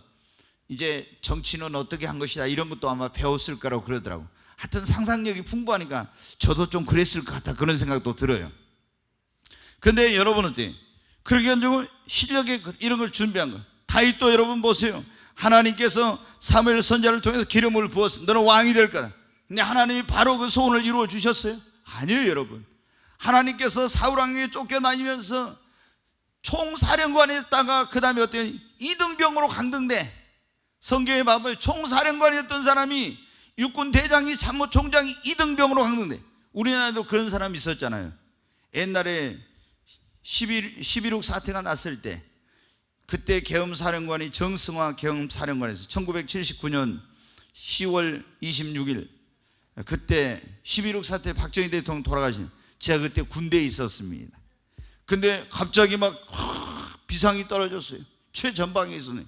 이제 정치는 어떻게 한 것이다 이런 것도 아마 배웠을 거라고 그러더라고 하여튼 상상력이 풍부하니까 저도 좀 그랬을 것 같다 그런 생각도 들어요 근데 여러분 어때? 그렇게 가지고 실력에 그 이런 걸 준비한 거예요. 다윗도 여러분 보세요. 하나님께서 사무엘 선자를 통해서 기름을 부었어. 너는 왕이 될 거다. 근데 하나님이 바로 그 소원을 이루어 주셨어요? 아니에요, 여러분. 하나님께서 사울 왕에게 쫓겨다니면서 총사령관에 있다가 그다음에 어떤 이등병으로 강등돼 성경에 봐봐요. 총사령관이었던 사람이 육군 대장이 참모총장이 이등병으로 강등돼. 우리나라에도 그런 사람이 있었잖아요. 옛날에 11, 1 1 6 사태가 났을 때 그때 계엄사령관이 정승화 계엄사령관에서 1979년 10월 26일 그때 1 1 6 사태 박정희 대통령 돌아가신 제가 그때 군대에 있었습니다. 근데 갑자기 막 비상이 떨어졌어요. 최전방에 있었네.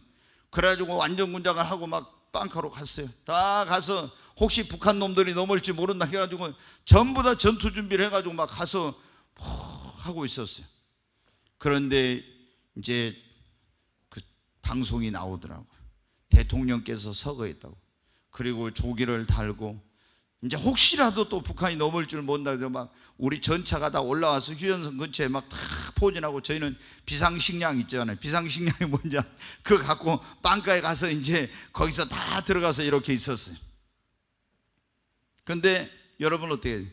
그래가지고 완전군장을 하고 막 빵카로 갔어요. 다 가서 혹시 북한 놈들이 넘을지 모른다 해가지고 전부 다 전투 준비를 해가지고 막 가서 하고 있었어요. 그런데 이제 그 방송이 나오더라고. 요 대통령께서 서거 있다고. 그리고 조기를 달고 이제 혹시라도 또 북한이 넘을 줄 모른다 해서 막 우리 전차가 다 올라와서 휴전선 근처에 막 탁 포진하고 저희는 비상식량 있잖아요. 비상식량이 뭔지 그거 갖고 빵가에 가서 이제 거기서 다 들어가서 이렇게 있었어요. 근데 여러분 어떻게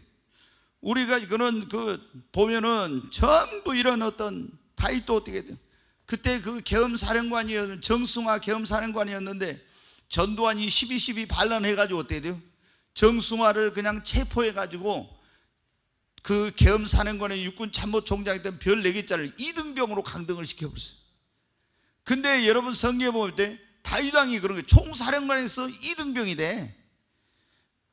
우리가 이거는 그 보면은 전부 이런 어떤 다윗도 어떻게 돼 그때 그 계엄사령관이었는 정승화 계엄사령관이었는데 전두환이 12.12 반란해가지고 어떻게 돼요? 정승화를 그냥 체포해가지고 그 계엄사령관의 육군 참모총장이 된별 4개짜를 2등병으로 강등을 시켜버렸어요. 근데 여러분 성경에 볼때 다윗왕이 그런 게 총사령관에서 2등병이 돼.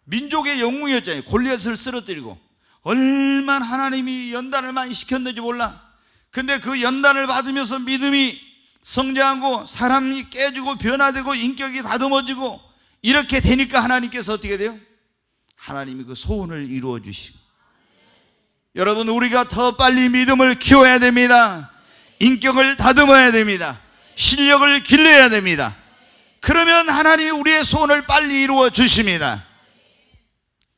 민족의 영웅이었잖아요. 골리앗을 쓰러뜨리고 얼마나 하나님이 연단을 많이 시켰는지 몰라. 근데 그 연단을 받으면서 믿음이 성장하고 사람이 깨지고 변화되고 인격이 다듬어지고 이렇게 되니까 하나님께서 어떻게 돼요? 하나님이 그 소원을 이루어 주시고 여러분 우리가 더 빨리 믿음을 키워야 됩니다 인격을 다듬어야 됩니다 실력을 길러야 됩니다 그러면 하나님이 우리의 소원을 빨리 이루어 주십니다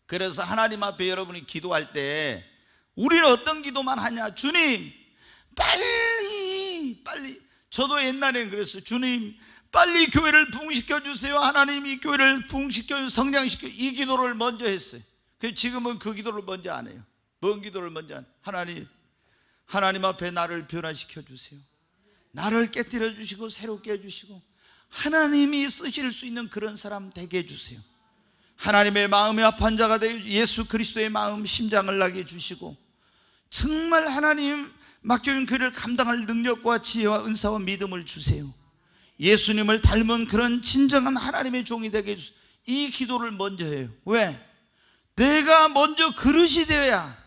그래서 하나님 앞에 여러분이 기도할 때 우리는 어떤 기도만 하냐 주님 빨리 빨리 저도 옛날엔 그랬어요 주님 빨리 교회를 부시켜 주세요 하나님 이 교회를 부시켜 성장시켜 이 기도를 먼저 했어요 그 지금은 그 기도를 먼저 안 해요 뭔 기도를 먼저 안 해요 하나님 하나님 앞에 나를 변화시켜 주세요 나를 깨뜨려 주시고 새롭게 해주시고 하나님이 쓰실 수 있는 그런 사람 되게 해주세요 하나님의 마음의 아픈 자가 되어 예수 그리스도의 마음 심장을 나게 해주시고 정말 하나님 맡겨준 그를 감당할 능력과 지혜와 은사와 믿음을 주세요. 예수님을 닮은 그런 진정한 하나님의 종이 되게 해주세요. 이 기도를 먼저 해요. 왜? 내가 먼저 그릇이 되어야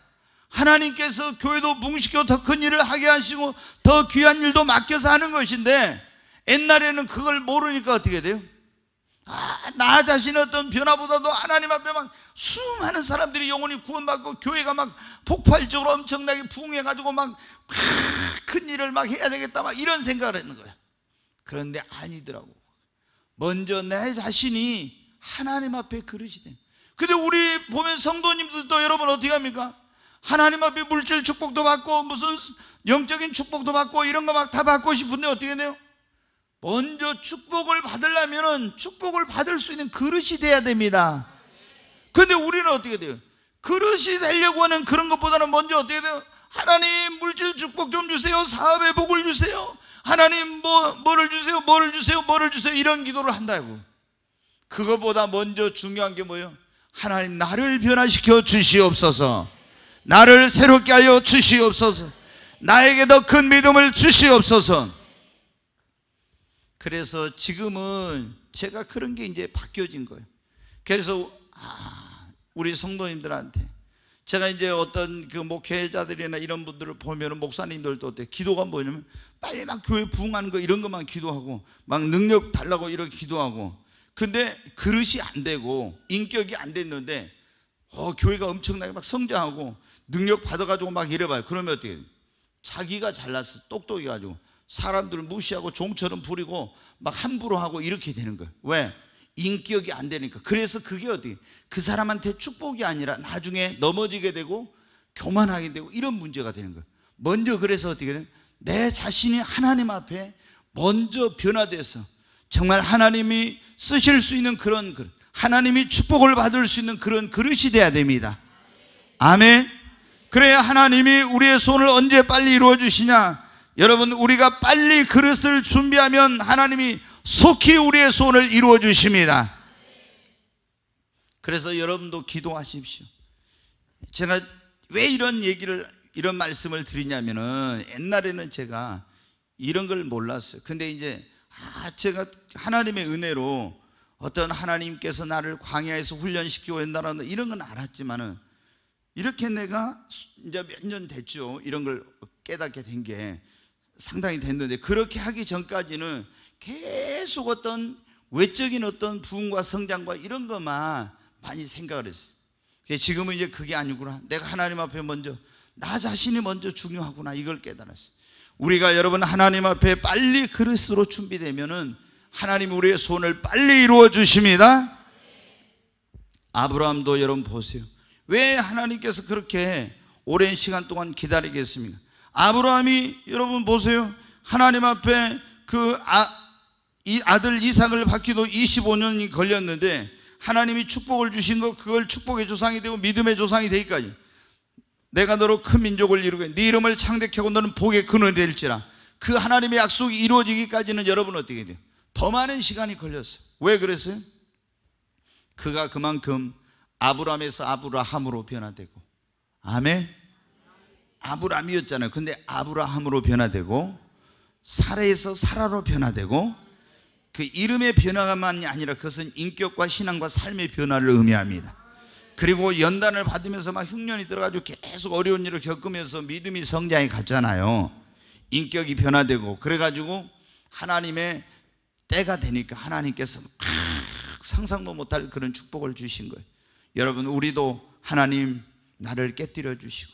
하나님께서 교회도 뭉시고 더큰 일을 하게 하시고 더 귀한 일도 맡겨서 하는 것인데 옛날에는 그걸 모르니까 어떻게 돼요? 아, 나 자신의 어떤 변화보다도 하나님 앞에 막 수많은 사람들이 영혼이 구원받고 교회가 막 폭발적으로 엄청나게 붕해가지고 막큰 일을 막 해야 되겠다 막 이런 생각을 했는 거야 그런데 아니더라고 먼저 내 자신이 하나님 앞에 그릇이 됩니다 근데 우리 보면 성도님들도 여러분 어떻게 합니까? 하나님 앞에 물질 축복도 받고 무슨 영적인 축복도 받고 이런 거 막 다 받고 싶은데 어떻게 돼요? 먼저 축복을 받으려면 축복을 받을 수 있는 그릇이 돼야 됩니다 근데 우리는 어떻게 돼요? 그릇이 되려고 하는 그런 것보다는 먼저 어떻게 돼요? 하나님 물질 축복 좀 주세요. 사업의 복을 주세요. 하나님 뭐 뭐를 주세요. 뭐를 주세요. 뭐를 주세요. 이런 기도를 한다고. 그것보다 먼저 중요한 게 뭐예요? 하나님 나를 변화시켜 주시옵소서. 나를 새롭게 하여 주시옵소서. 나에게 더 큰 믿음을 주시옵소서. 그래서 지금은 제가 그런 게 이제 바뀌어진 거예요. 그래서 아, 우리 성도님들한테 제가 이제 어떤 그 목회자들이나 이런 분들을 보면은 목사님들도 어때? 기도가 뭐냐면 빨리 막 교회 부흥하는 거 이런 것만 기도하고 막 능력 달라고 이렇게 기도하고 근데 그릇이 안 되고 인격이 안 됐는데 어, 교회가 엄청나게 막 성장하고 능력 받아가지고 막 이래봐요. 그러면 어떻게 요 자기가 잘났어. 똑똑해가지고 사람들을 무시하고 종처럼 부리고 막 함부로 하고 이렇게 되는 거예요. 왜? 인격이 안 되니까. 그래서 그게 어디? 그 사람한테 축복이 아니라 나중에 넘어지게 되고 교만하게 되고 이런 문제가 되는 거예요. 먼저 그래서 어떻게 되 돼? 내 자신이 하나님 앞에 먼저 변화돼서 정말 하나님이 쓰실 수 있는 그런 그릇, 하나님이 축복을 받을 수 있는 그런 그릇이 돼야 됩니다. 아멘. 그래야 하나님이 우리의 손을 언제 빨리 이루어 주시냐? 여러분, 우리가 빨리 그릇을 준비하면 하나님이 속히 우리의 소원을 이루어 주십니다. 그래서 여러분도 기도하십시오. 제가 왜 이런 얘기를 이런 말씀을 드리냐면은 옛날에는 제가 이런 걸 몰랐어요. 근데 이제 아 제가 하나님의 은혜로 어떤 하나님께서 나를 광야에서 훈련시키고 옛날에는 이런 건 알았지만은 이렇게 내가 이제 몇 년 됐죠. 이런 걸 깨닫게 된 게 상당히 됐는데 그렇게 하기 전까지는 계속 어떤 외적인 어떤 부흥과 성장과 이런 것만 많이 생각을 했어요. 지금은 이제 그게 아니구나. 내가 하나님 앞에 먼저 나 자신이 먼저 중요하구나 이걸 깨달았어요. 우리가 여러분 하나님 앞에 빨리 그리스로 준비되면은 하나님 우리의 소을 빨리 이루어 주십니다. 아브라함도 여러분 보세요. 왜 하나님께서 그렇게 오랜 시간 동안 기다리겠습니까? 아브라함이 여러분 보세요. 하나님 앞에 그 아, 이 아들 이삭을 받기도 25년이 걸렸는데 하나님이 축복을 주신 것 그걸 축복의 조상이 되고 믿음의 조상이 되기까지 내가 너로 큰 민족을 이루게 네 이름을 창대케고 너는 복의 근원이 될지라 그 하나님의 약속이 이루어지기까지는 여러분 어떻게 돼요? 더 많은 시간이 걸렸어요 왜 그랬어요? 그가 그만큼 아브라함에서 아브라함으로 변화되고 아멘 아브라함이었잖아요 근데 아브라함으로 변화되고 사라에서 사라로 변화되고 그 이름의 변화만이 아니라 그것은 인격과 신앙과 삶의 변화를 의미합니다. 그리고 연단을 받으면서 막 흉년이 들어가지고 계속 어려운 일을 겪으면서 믿음이 성장해 갔잖아요. 인격이 변화되고 그래가지고 하나님의 때가 되니까 하나님께서 막 상상도 못할 그런 축복을 주신 거예요. 여러분 우리도 하나님 나를 깨뜨려 주시고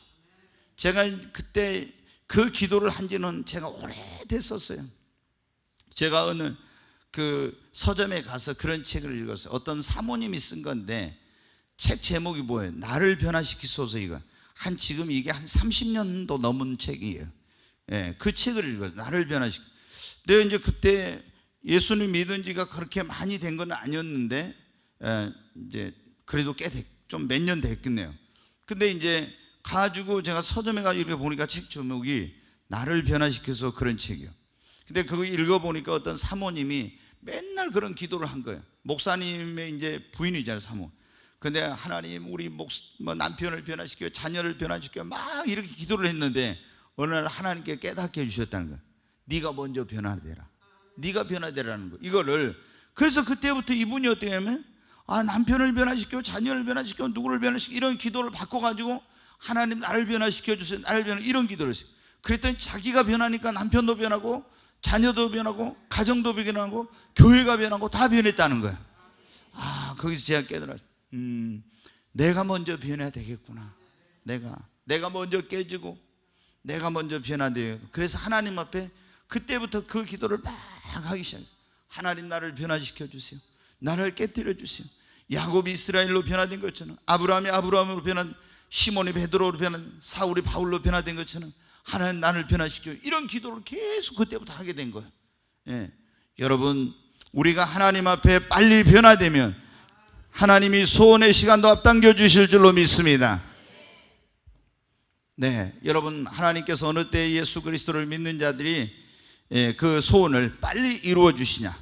제가 그때 그 기도를 한 지는 제가 오래됐었어요. 제가 어느 그 서점에 가서 그런 책을 읽었어요. 어떤 사모님이 쓴 건데 책 제목이 뭐예요? 나를 변화시키소서 이거. 한 지금 이게 한 30년도 넘은 책이에요. 예, 그 책을 읽었어요. 나를 변화시키. 근데 이제 그때 예수님 믿은 지가 그렇게 많이 된 건 아니었는데 예, 이제 그래도 꽤 좀 몇 년 됐겠네요. 근데 이제 가지고 제가 서점에 가서 이렇게 보니까 책 제목이 나를 변화시켜서 그런 책이요. 근데 그거 읽어보니까 어떤 사모님이 맨날 그런 기도를 한 거예요. 목사님의 이제 부인이잖아요, 사모. 근데 하나님 우리 목, 뭐 남편을 변화시켜 자녀를 변화시켜 막 이렇게 기도를 했는데 어느 날 하나님께 깨닫게 해주셨다는 거예요. 네가 먼저 변화되라. 네가 변화되라는 거. 이거를 그래서 그때부터 이분이 어떻게 하면 아 남편을 변화시켜 자녀를 변화시켜 누구를 변화시켜 이런 기도를 바꿔가지고 하나님 나를 변화시켜 주세요. 나를 변화 이런 기도를 했어요. 그랬더니 자기가 변하니까 남편도 변하고 자녀도 변하고 가정도 변하고 교회가 변하고 다 변했다는 거야. 아 거기서 제가 깨달아. 음 내가 먼저 변해야 되겠구나. 내가 내가 먼저 깨지고 내가 먼저 변해야 돼요. 그래서 하나님 앞에 그때부터 그 기도를 막 하기 시작했어요. 하나님 나를 변화시켜 주세요. 나를 깨뜨려 주세요. 야곱이 이스라엘로 변화된 것처럼 아브라함이 아브라함으로 변한 시몬이 베드로로 변한 사울이 바울로 변화된 것처럼 하나님 나를 변화시켜 이런 기도를 계속 그때부터 하게 된 거예요. 예. 여러분 우리가 하나님 앞에 빨리 변화되면 하나님이 소원의 시간도 앞당겨 주실 줄로 믿습니다. 네, 여러분 하나님께서 어느 때 예수 그리스도를 믿는 자들이 예, 그 소원을 빨리 이루어 주시냐?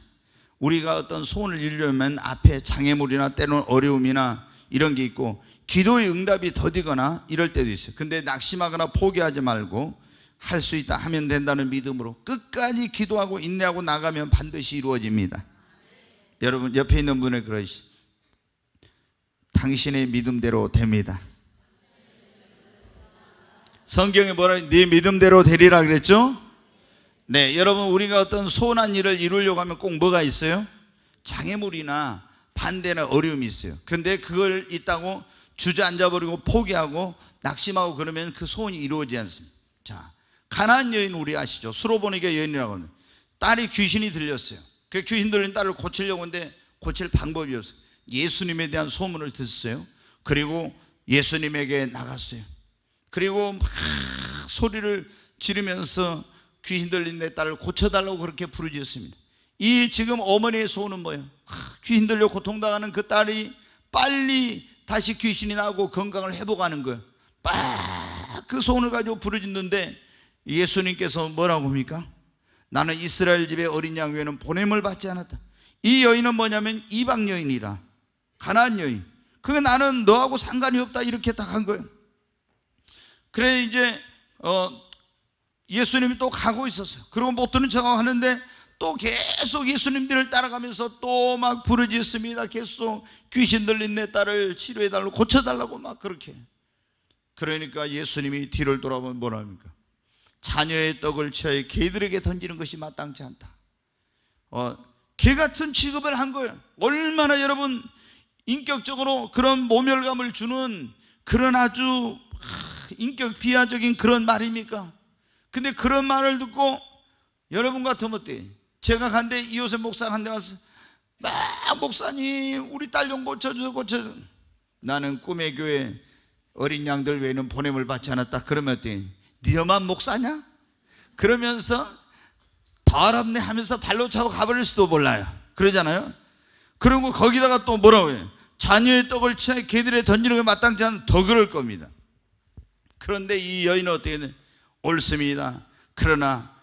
우리가 어떤 소원을 이루려면 앞에 장애물이나 때로는 어려움이나 이런 게 있고 기도의 응답이 더디거나 이럴 때도 있어요. 근데 낙심하거나 포기하지 말고 할 수 있다 하면 된다는 믿음으로 끝까지 기도하고 인내하고 나가면 반드시 이루어집니다. 여러분 옆에 있는 분을 그러시. 당신의 믿음대로 됩니다. 성경에 뭐라 네 믿음대로 되리라 그랬죠? 네, 여러분 우리가 어떤 소원한 일을 이루려고 하면 꼭 뭐가 있어요? 장애물이나 반대나 어려움이 있어요. 근데 그걸 있다고 주저앉아버리고 포기하고 낙심하고 그러면 그 소원이 이루어지지 않습니다. 자, 가난 여인 우리 아시죠? 수로보니게 여인이라고 하는 딸이 귀신이 들렸어요. 그 귀신 들린 딸을 고치려고 하는데 고칠 방법이 없어요. 예수님에 대한 소문을 듣었어요. 그리고 예수님에게 나갔어요. 그리고 막 소리를 지르면서 귀신 들린 내 딸을 고쳐달라고 그렇게 부르짖습니다. 이 지금 어머니의 소원은 뭐예요? 아, 귀신 들려 고통당하는 그 딸이 빨리 다시 귀신이 나고 오 건강을 회복하는 거예요. 빡그 소원을 가지고 부르짖는데 예수님께서 뭐라고 합니까? 나는 이스라엘 집의 어린 양 외에는 보냄을 받지 않았다. 이 여인은 뭐냐면 이방 여인이라. 가나 여인. 그게 나는 너하고 상관이 없다 이렇게 딱 한 거예요. 그래 이제 어 예수님이 또 가고 있었어요. 그리고 못 들은 척하고 하는데 또 계속 예수님들을 따라가면서 또 막 부르짖습니다. 계속 귀신 들린 내 딸을 치료해달라고 고쳐달라고 막 그렇게. 그러니까 예수님이 뒤를 돌아보면 뭐랍니까? 자녀의 떡을 취하여 개들에게 던지는 것이 마땅치 않다. 어, 개 같은 취급을 한 거예요. 얼마나 여러분 인격적으로 그런 모멸감을 주는 그런 아주 인격 비하적인 그런 말입니까? 근데 그런 말을 듣고 여러분 같으면 어때? 제가 간데 이웃의 목사 간데 와서 막 목사님 우리 딸 좀 고쳐줘 고쳐줘 나는 꿈의 교회 어린 양들 외에는 보냄을 받지 않았다 그러면 어때? 니어만 네 목사냐? 그러면서 더럽네 하면서 발로 차고 가버릴 수도 몰라요 그러잖아요 그리고 거기다가 또 뭐라고 해요? 자녀의 떡을 취하 개들에 던지는 게 마땅치 않은 더 그럴 겁니다 그런데 이 여인은 어떻게 했냐? 옳습니다 그러나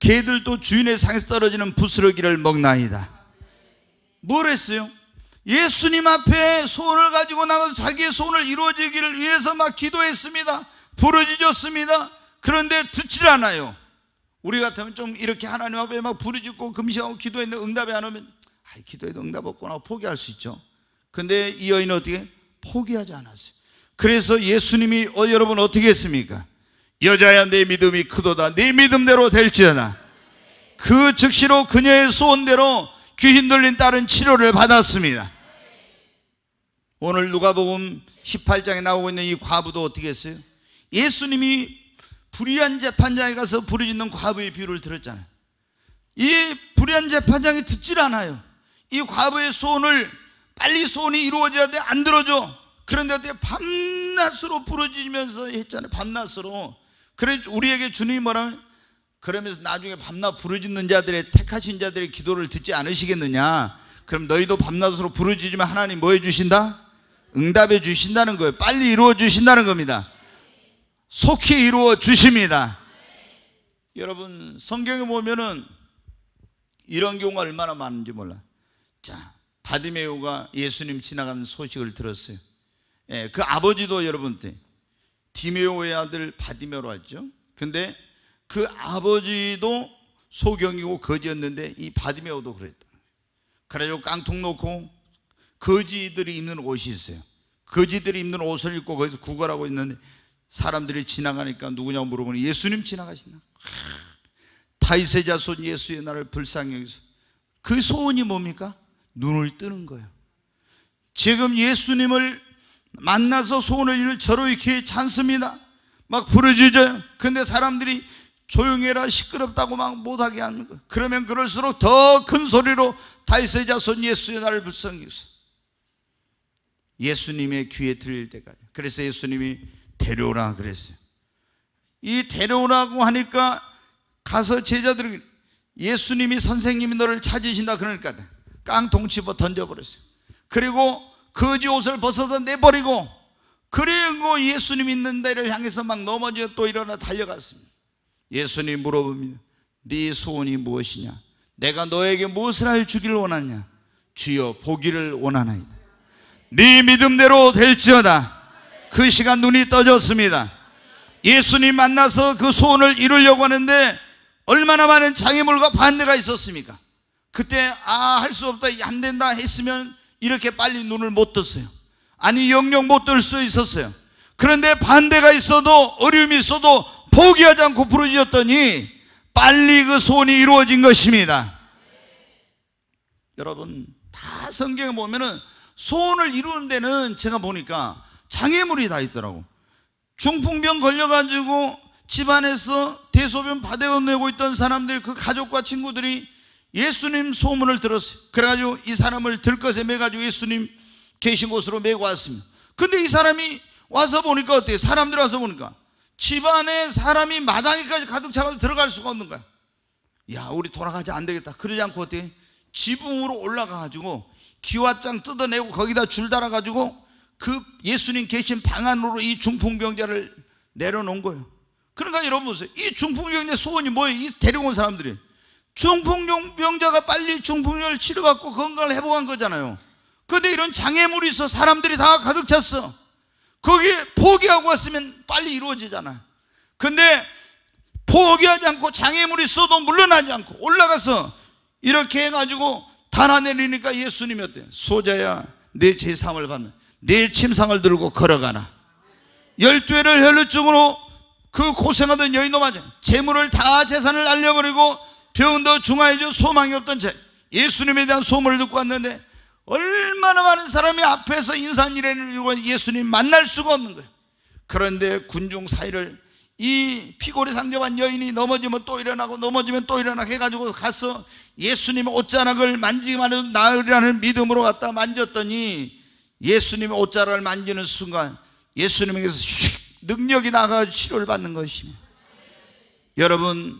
개들도 주인의 상에서 떨어지는 부스러기를 먹나이다. 뭘 했어요? 예수님 앞에 소원을 가지고 나가서 자기의 소원을 이루어지기를 위해서 막 기도했습니다. 부르짖었습니다. 그런데 듣질 않아요. 우리 같으면 좀 이렇게 하나님 앞에 막 부르짖고 금식하고 기도했는데 응답이 안 오면 아이 기도에도 응답 없구나 포기할 수 있죠. 근데 이 여인은 어떻게 포기하지 않았어요. 그래서 예수님이 어, 여러분 어떻게 했습니까? 여자야 내 믿음이 크도다 네 믿음대로 될지어다 그 즉시로 그녀의 소원대로 귀 흔들린 딸은 치료를 받았습니다 오늘 누가복음 18장에 나오고 있는 이 과부도 어떻게 했어요? 예수님이 불의한 재판장에 가서 부르짖는 과부의 비유를 들었잖아요 이 불의한 재판장이 듣질 않아요 이 과부의 소원을 빨리 소원이 이루어져야 돼안 들어줘 그런데 밤낮으로 부르짖으면서 했잖아요 밤낮으로 그래 우리에게 주님이 뭐라 그러면서 나중에 밤낮 부르짖는 자들의 택하신 자들의 기도를 듣지 않으시겠느냐 그럼 너희도 밤낮으로 부르짖으면 하나님 뭐 해주신다? 응답해 주신다는 거예요 빨리 이루어 주신다는 겁니다 속히 이루어 주십니다 여러분 성경에 보면은 이런 경우가 얼마나 많은지 몰라 자 바디메오가 예수님 지나가는 소식을 들었어요 예, 그 아버지도 여러분 때 디메오의 아들 바디메로 하죠. 근데 그 아버지도 소경이고 거지였는데 이 바디메오도 그랬다. 그래가지고 깡통 놓고 거지들이 입는 옷이 있어요. 거지들이 입는 옷을 입고 거기서 구걸하고 있는데 사람들이 지나가니까 누구냐고 물어보니 예수님 지나가시나타이세 자손 예수의 나를 불쌍히 여기서 그 소원이 뭡니까? 눈을 뜨는 거예요. 지금 예수님을 만나서 소원을 이을 저로 이렇게 찬습니다. 막 부르짖어요. 근데 사람들이 조용해라 시끄럽다고 막 못하게 하는 거예요. 그러면 그럴수록 더 큰 소리로 다윗의 자손 예수의 나를 불성이소. 예수님의 귀에 들릴 때까지. 그래서 예수님이 데려오라 그랬어요. 이 데려오라고 하니까 가서 제자들이 예수님이 선생님이 너를 찾으신다 그러니까 깡 동치버 던져버렸어요. 그리고 거지 옷을 벗어서 내버리고 그리고 예수님 있는 데를 향해서 막 넘어져 또 일어나 달려갔습니다 예수님 물어봅니다 네 소원이 무엇이냐 내가 너에게 무엇을 하 주기를 원하냐 주여 보기를 원하나이다 네 믿음대로 될지어다 그 시간 눈이 떠졌습니다 예수님 만나서 그 소원을 이루려고 하는데 얼마나 많은 장애물과 반대가 있었습니까 그때 아 할 수 없다 안 된다 했으면 이렇게 빨리 눈을 못 떴어요. 아니 영영 못뜰 수 있었어요. 그런데 반대가 있어도 어려움이 있어도 포기하지 않고 부르짖었더니 빨리 그 소원이 이루어진 것입니다. 여러분 다 성경에 보면은 소원을 이루는 데는 제가 보니까 장애물이 다 있더라고. 중풍병 걸려가지고 집안에서 대소변 받아내고 있던 사람들 그 가족과 친구들이 예수님 소문을 들었어요 그래가지고 이 사람을 들것에 매가지고 예수님 계신 곳으로 메고 왔습니다 근데 이 사람이 와서 보니까 어때요? 사람들 와서 보니까 집안에 사람이 마당에까지 가득 차가지고 들어갈 수가 없는 거야 야 우리 돌아가지 안 되겠다 그러지 않고 어때 지붕으로 올라가가지고 기와장 뜯어내고 거기다 줄 달아가지고 그 예수님 계신 방 안으로 이 중풍병자를 내려놓은 거예요 그러니까 여러분 보세요 이 중풍병자 소원이 뭐예요? 이 데려온 사람들이 중풍병자가 빨리 중풍을 치료받고 건강을 회복한 거잖아요 근데 이런 장애물이 있어 사람들이 다 가득 찼어 거기 포기하고 왔으면 빨리 이루어지잖아요 근데 포기하지 않고 장애물이 있어도 물러나지 않고 올라가서 이렇게 해가지고 달아내리니까 예수님이 어때 소자야 내 제상을 받는 내 침상을 들고 걸어가나 열두 해를 혈루증으로 그 고생하던 여인도 맞아 재물을 다 재산을 알려버리고 병원도 중화해준 소망이 없던 채 예수님에 대한 소문을 듣고 왔는데 얼마나 많은 사람이 앞에서 인산일행을 이루고 예수님 만날 수가 없는 거예요 그런데 군중 사이를 이 피골에 상접한 여인이 넘어지면 또 일어나고 넘어지면 또 일어나고 해가지고 가서 예수님의 옷자락을 만지기만 해도 나으리라는 믿음으로 갖다 만졌더니 예수님의 옷자락을 만지는 순간 예수님에게서 능력이 나가 치료를 받는 것입니다 여러분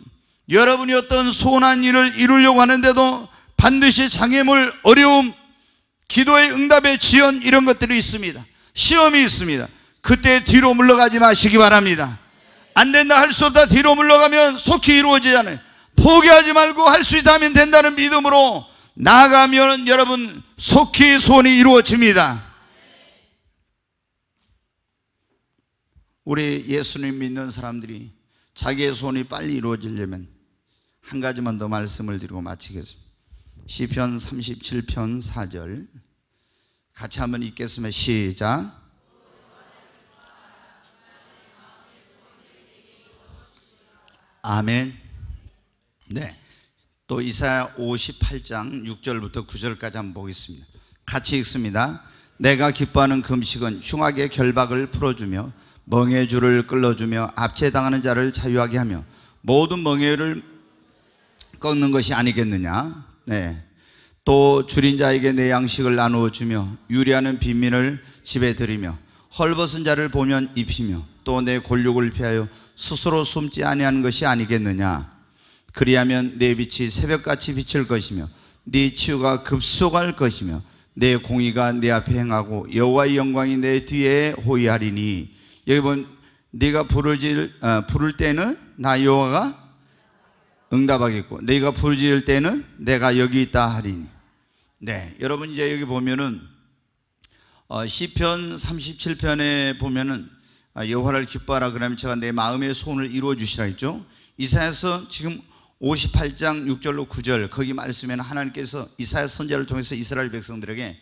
여러분이 어떤 소원한 일을 이루려고 하는데도 반드시 장애물, 어려움, 기도의 응답의 지연 이런 것들이 있습니다. 시험이 있습니다. 그때 뒤로 물러가지 마시기 바랍니다. 안 된다 할 수 없다 뒤로 물러가면 속히 이루어지잖아요. 포기하지 말고 할 수 있다면 된다는 믿음으로 나가면 아 여러분 속히 소원이 이루어집니다. 우리 예수님 믿는 사람들이 자기의 소원이 빨리 이루어지려면 한 가지만 더 말씀을 드리고 마치겠습니다. 시편 37편 4절 같이 한번 읽겠습니다. 시작. 아멘. 네. 또 이사야 58장 6절부터 9절까지 한번 보겠습니다. 같이 읽습니다. 내가 기뻐하는 금식은 흉악의 결박을 풀어주며 멍해줄을 끌어주며 압제당하는 자를 자유하게 하며 모든 멍해를 꺾는 것이 아니겠느냐. 네. 또 줄인 자에게 내 양식을 나누어 주며 유리하는 빈민을 집에 들이며 헐벗은 자를 보면 입히며 또내 골육을 피하여 스스로 숨지 아니하는 것이 아니겠느냐. 그리하면 내 빛이 새벽같이 비칠 것이며 네 치유가 급속할 것이며 내 공의가 내 앞에 행하고 여호와의 영광이 내 뒤에 호위하리니 여기 본 네가 부르질 어, 부를 때는 나 여호와가 응답하겠고 네가 부르짖을 때는 내가 여기 있다 하리니. 네, 여러분 이제 여기 보면은 어, 시편 37편에 보면은 아, 여호와를 기뻐하라 그러면 제가 내 마음의 소원을 이루어 주시라 했죠. 이사야서 지금 58장 6절로 9절 거기 말씀에는 하나님께서 이사야 선자를 통해서 이스라엘 백성들에게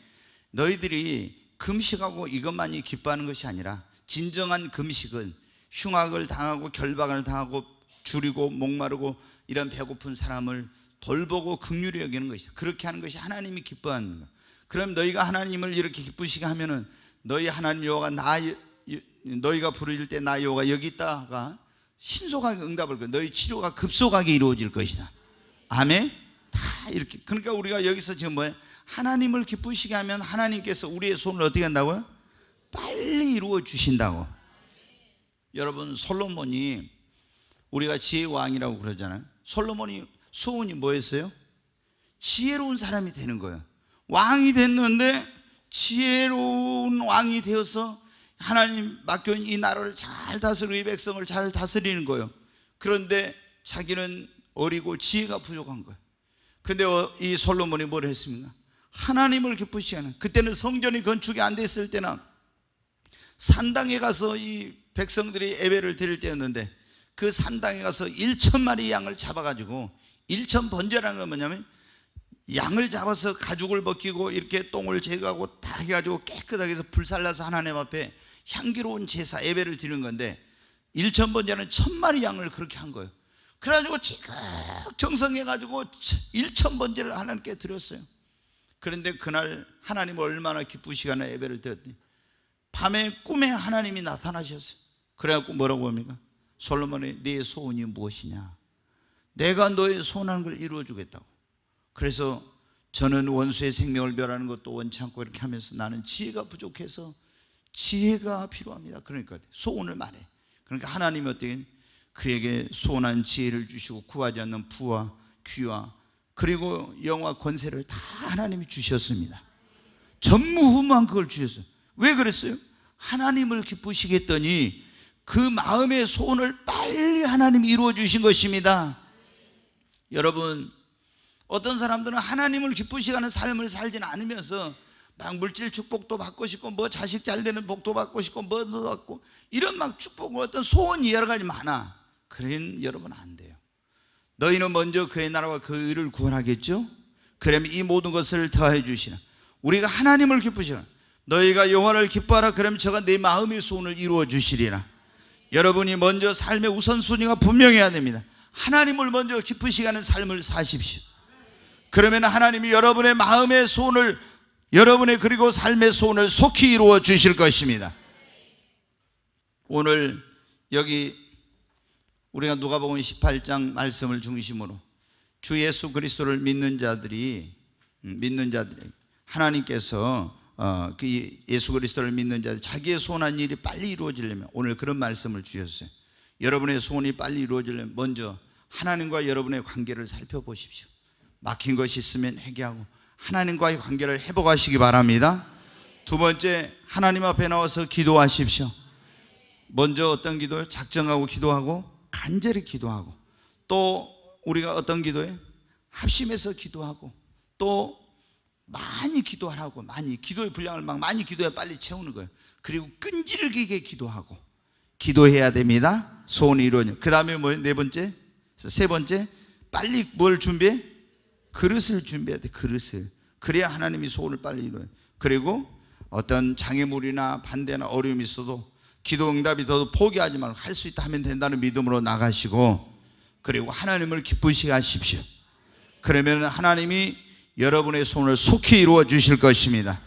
너희들이 금식하고 이것만이 기뻐하는 것이 아니라 진정한 금식은 흉악을 당하고 결박을 당하고 줄이고 목마르고 이런 배고픈 사람을 돌보고 극휼히 여기는 것이다. 그렇게 하는 것이 하나님이 기뻐하는 거. 그럼 너희가 하나님을 이렇게 기쁘시게 하면은 너희 하나님 여호가나 너희가 부르실 때나여호가 여기 있다가 신속하게 응답을 거. 너희 치료가 급속하게 이루어질 것이다. 아멘. 다 이렇게. 그러니까 우리가 여기서 지금 뭐야 하나님을 기쁘시게 하면 하나님께서 우리의 손을 어떻게 한다고요? 빨리 이루어 주신다고. 여러분 솔로몬이 우리가 지혜 의 왕이라고 그러잖아요. 솔로몬이 소원이 뭐였어요? 지혜로운 사람이 되는 거예요. 왕이 됐는데 지혜로운 왕이 되어서 하나님 맡겨이 나라를 잘 다스리고 이 백성을 잘 다스리는 거예요. 그런데 자기는 어리고 지혜가 부족한 거예요. 근데 어, 이 솔로몬이 뭘 했습니까? 하나님을 기쁘시 하는 그때는 성전이 건축이 안 됐을 때나 산당에 가서 이 백성들이 예배를 드릴 때였는데 그 산당에 가서 1천 마리 양을 잡아가지고 1천 번제라는 건 뭐냐면 양을 잡아서 가죽을 벗기고 이렇게 똥을 제거하고 다 해가지고 깨끗하게 해서 불살라서 하나님 앞에 향기로운 제사 예배를 드리는 건데 1천 번제는 천 마리 양을 그렇게 한 거예요 그래가지고 지극 정성해가지고 1천 번제를 하나님께 드렸어요 그런데 그날 하나님 얼마나 기쁘시거나 예배를 드렸더니 밤에 꿈에 하나님이 나타나셨어요 그래갖고 뭐라고 합니까? 솔로몬의 내 소원이 무엇이냐? 내가 너의 소원하는 걸 이루어 주겠다고. 그래서 저는 원수의 생명을 멸하는 것도 원치 않고 이렇게 하면서 나는 지혜가 부족해서 지혜가 필요합니다. 그러니까 소원을 말해. 그러니까 하나님이 어떻게 그에게 소원한 지혜를 주시고 구하지 않는 부와 귀와 그리고 영화 권세를 다 하나님이 주셨습니다. 전무후무한 그걸 주셨어요. 왜 그랬어요? 하나님을 기쁘시겠더니 그 마음의 소원을 빨리 하나님이 이루어 주신 것입니다. 여러분, 어떤 사람들은 하나님을 기쁘시게 하는 삶을 살지는 않으면서 막 물질 축복도 받고 싶고 뭐 자식 잘 되는 복도 받고 싶고 뭐도 받고 이런 막 축복 어떤 소원 여러 가지 많아. 그런 그러니까 여러분 안 돼요. 너희는 먼저 그의 나라와 그 의를 구원하겠죠? 그러면 이 모든 것을 더해 주시나. 우리가 하나님을 기쁘시나. 너희가 여호와를 기뻐하라 그러면 저가 내 마음의 소원을 이루어 주시리라. 여러분이 먼저 삶의 우선순위가 분명해야 됩니다. 하나님을 먼저 기쁘시가는 삶을 사십시오. 그러면 하나님이 여러분의 마음의 소원을 여러분의 그리고 삶의 소원을 속히 이루어 주실 것입니다. 오늘 여기 우리가 누가복음 18장 말씀을 중심으로 주 예수 그리스도를 믿는 자들이 음, 믿는 자들에 하나님께서 어, 그 예수 그리스도를 믿는 자들 자기의 소원한 일이 빨리 이루어지려면 오늘 그런 말씀을 주셨어요. 여러분의 소원이 빨리 이루어지려면 먼저 하나님과 여러분의 관계를 살펴보십시오. 막힌 것이 있으면 해결하고 하나님과의 관계를 회복하시기 바랍니다. 두 번째 하나님 앞에 나와서 기도하십시오. 먼저 어떤 기도 작정하고 기도하고 간절히 기도하고 또 우리가 어떤 기도에 합심해서 기도하고 또 많이 기도하라고 많이 기도의 분량을 막 많이 기도해 빨리 채우는 거예요. 그리고 끈질기게 기도하고 기도해야 됩니다. 소원이 이루어져. 그 다음에 뭐예요? 네 번째, 세 번째, 빨리 뭘 준비해? 그릇을 준비해야 돼. 그릇을 그래야 하나님이 소원을 빨리 이루어요. 그리고 어떤 장애물이나 반대나 어려움이 있어도 기도 응답이 더 포기하지 말고 할 수 있다 하면 된다는 믿음으로 나가시고 그리고 하나님을 기쁘시게 하십시오. 그러면 하나님이 여러분의 손을 속히 이루어 주실 것입니다.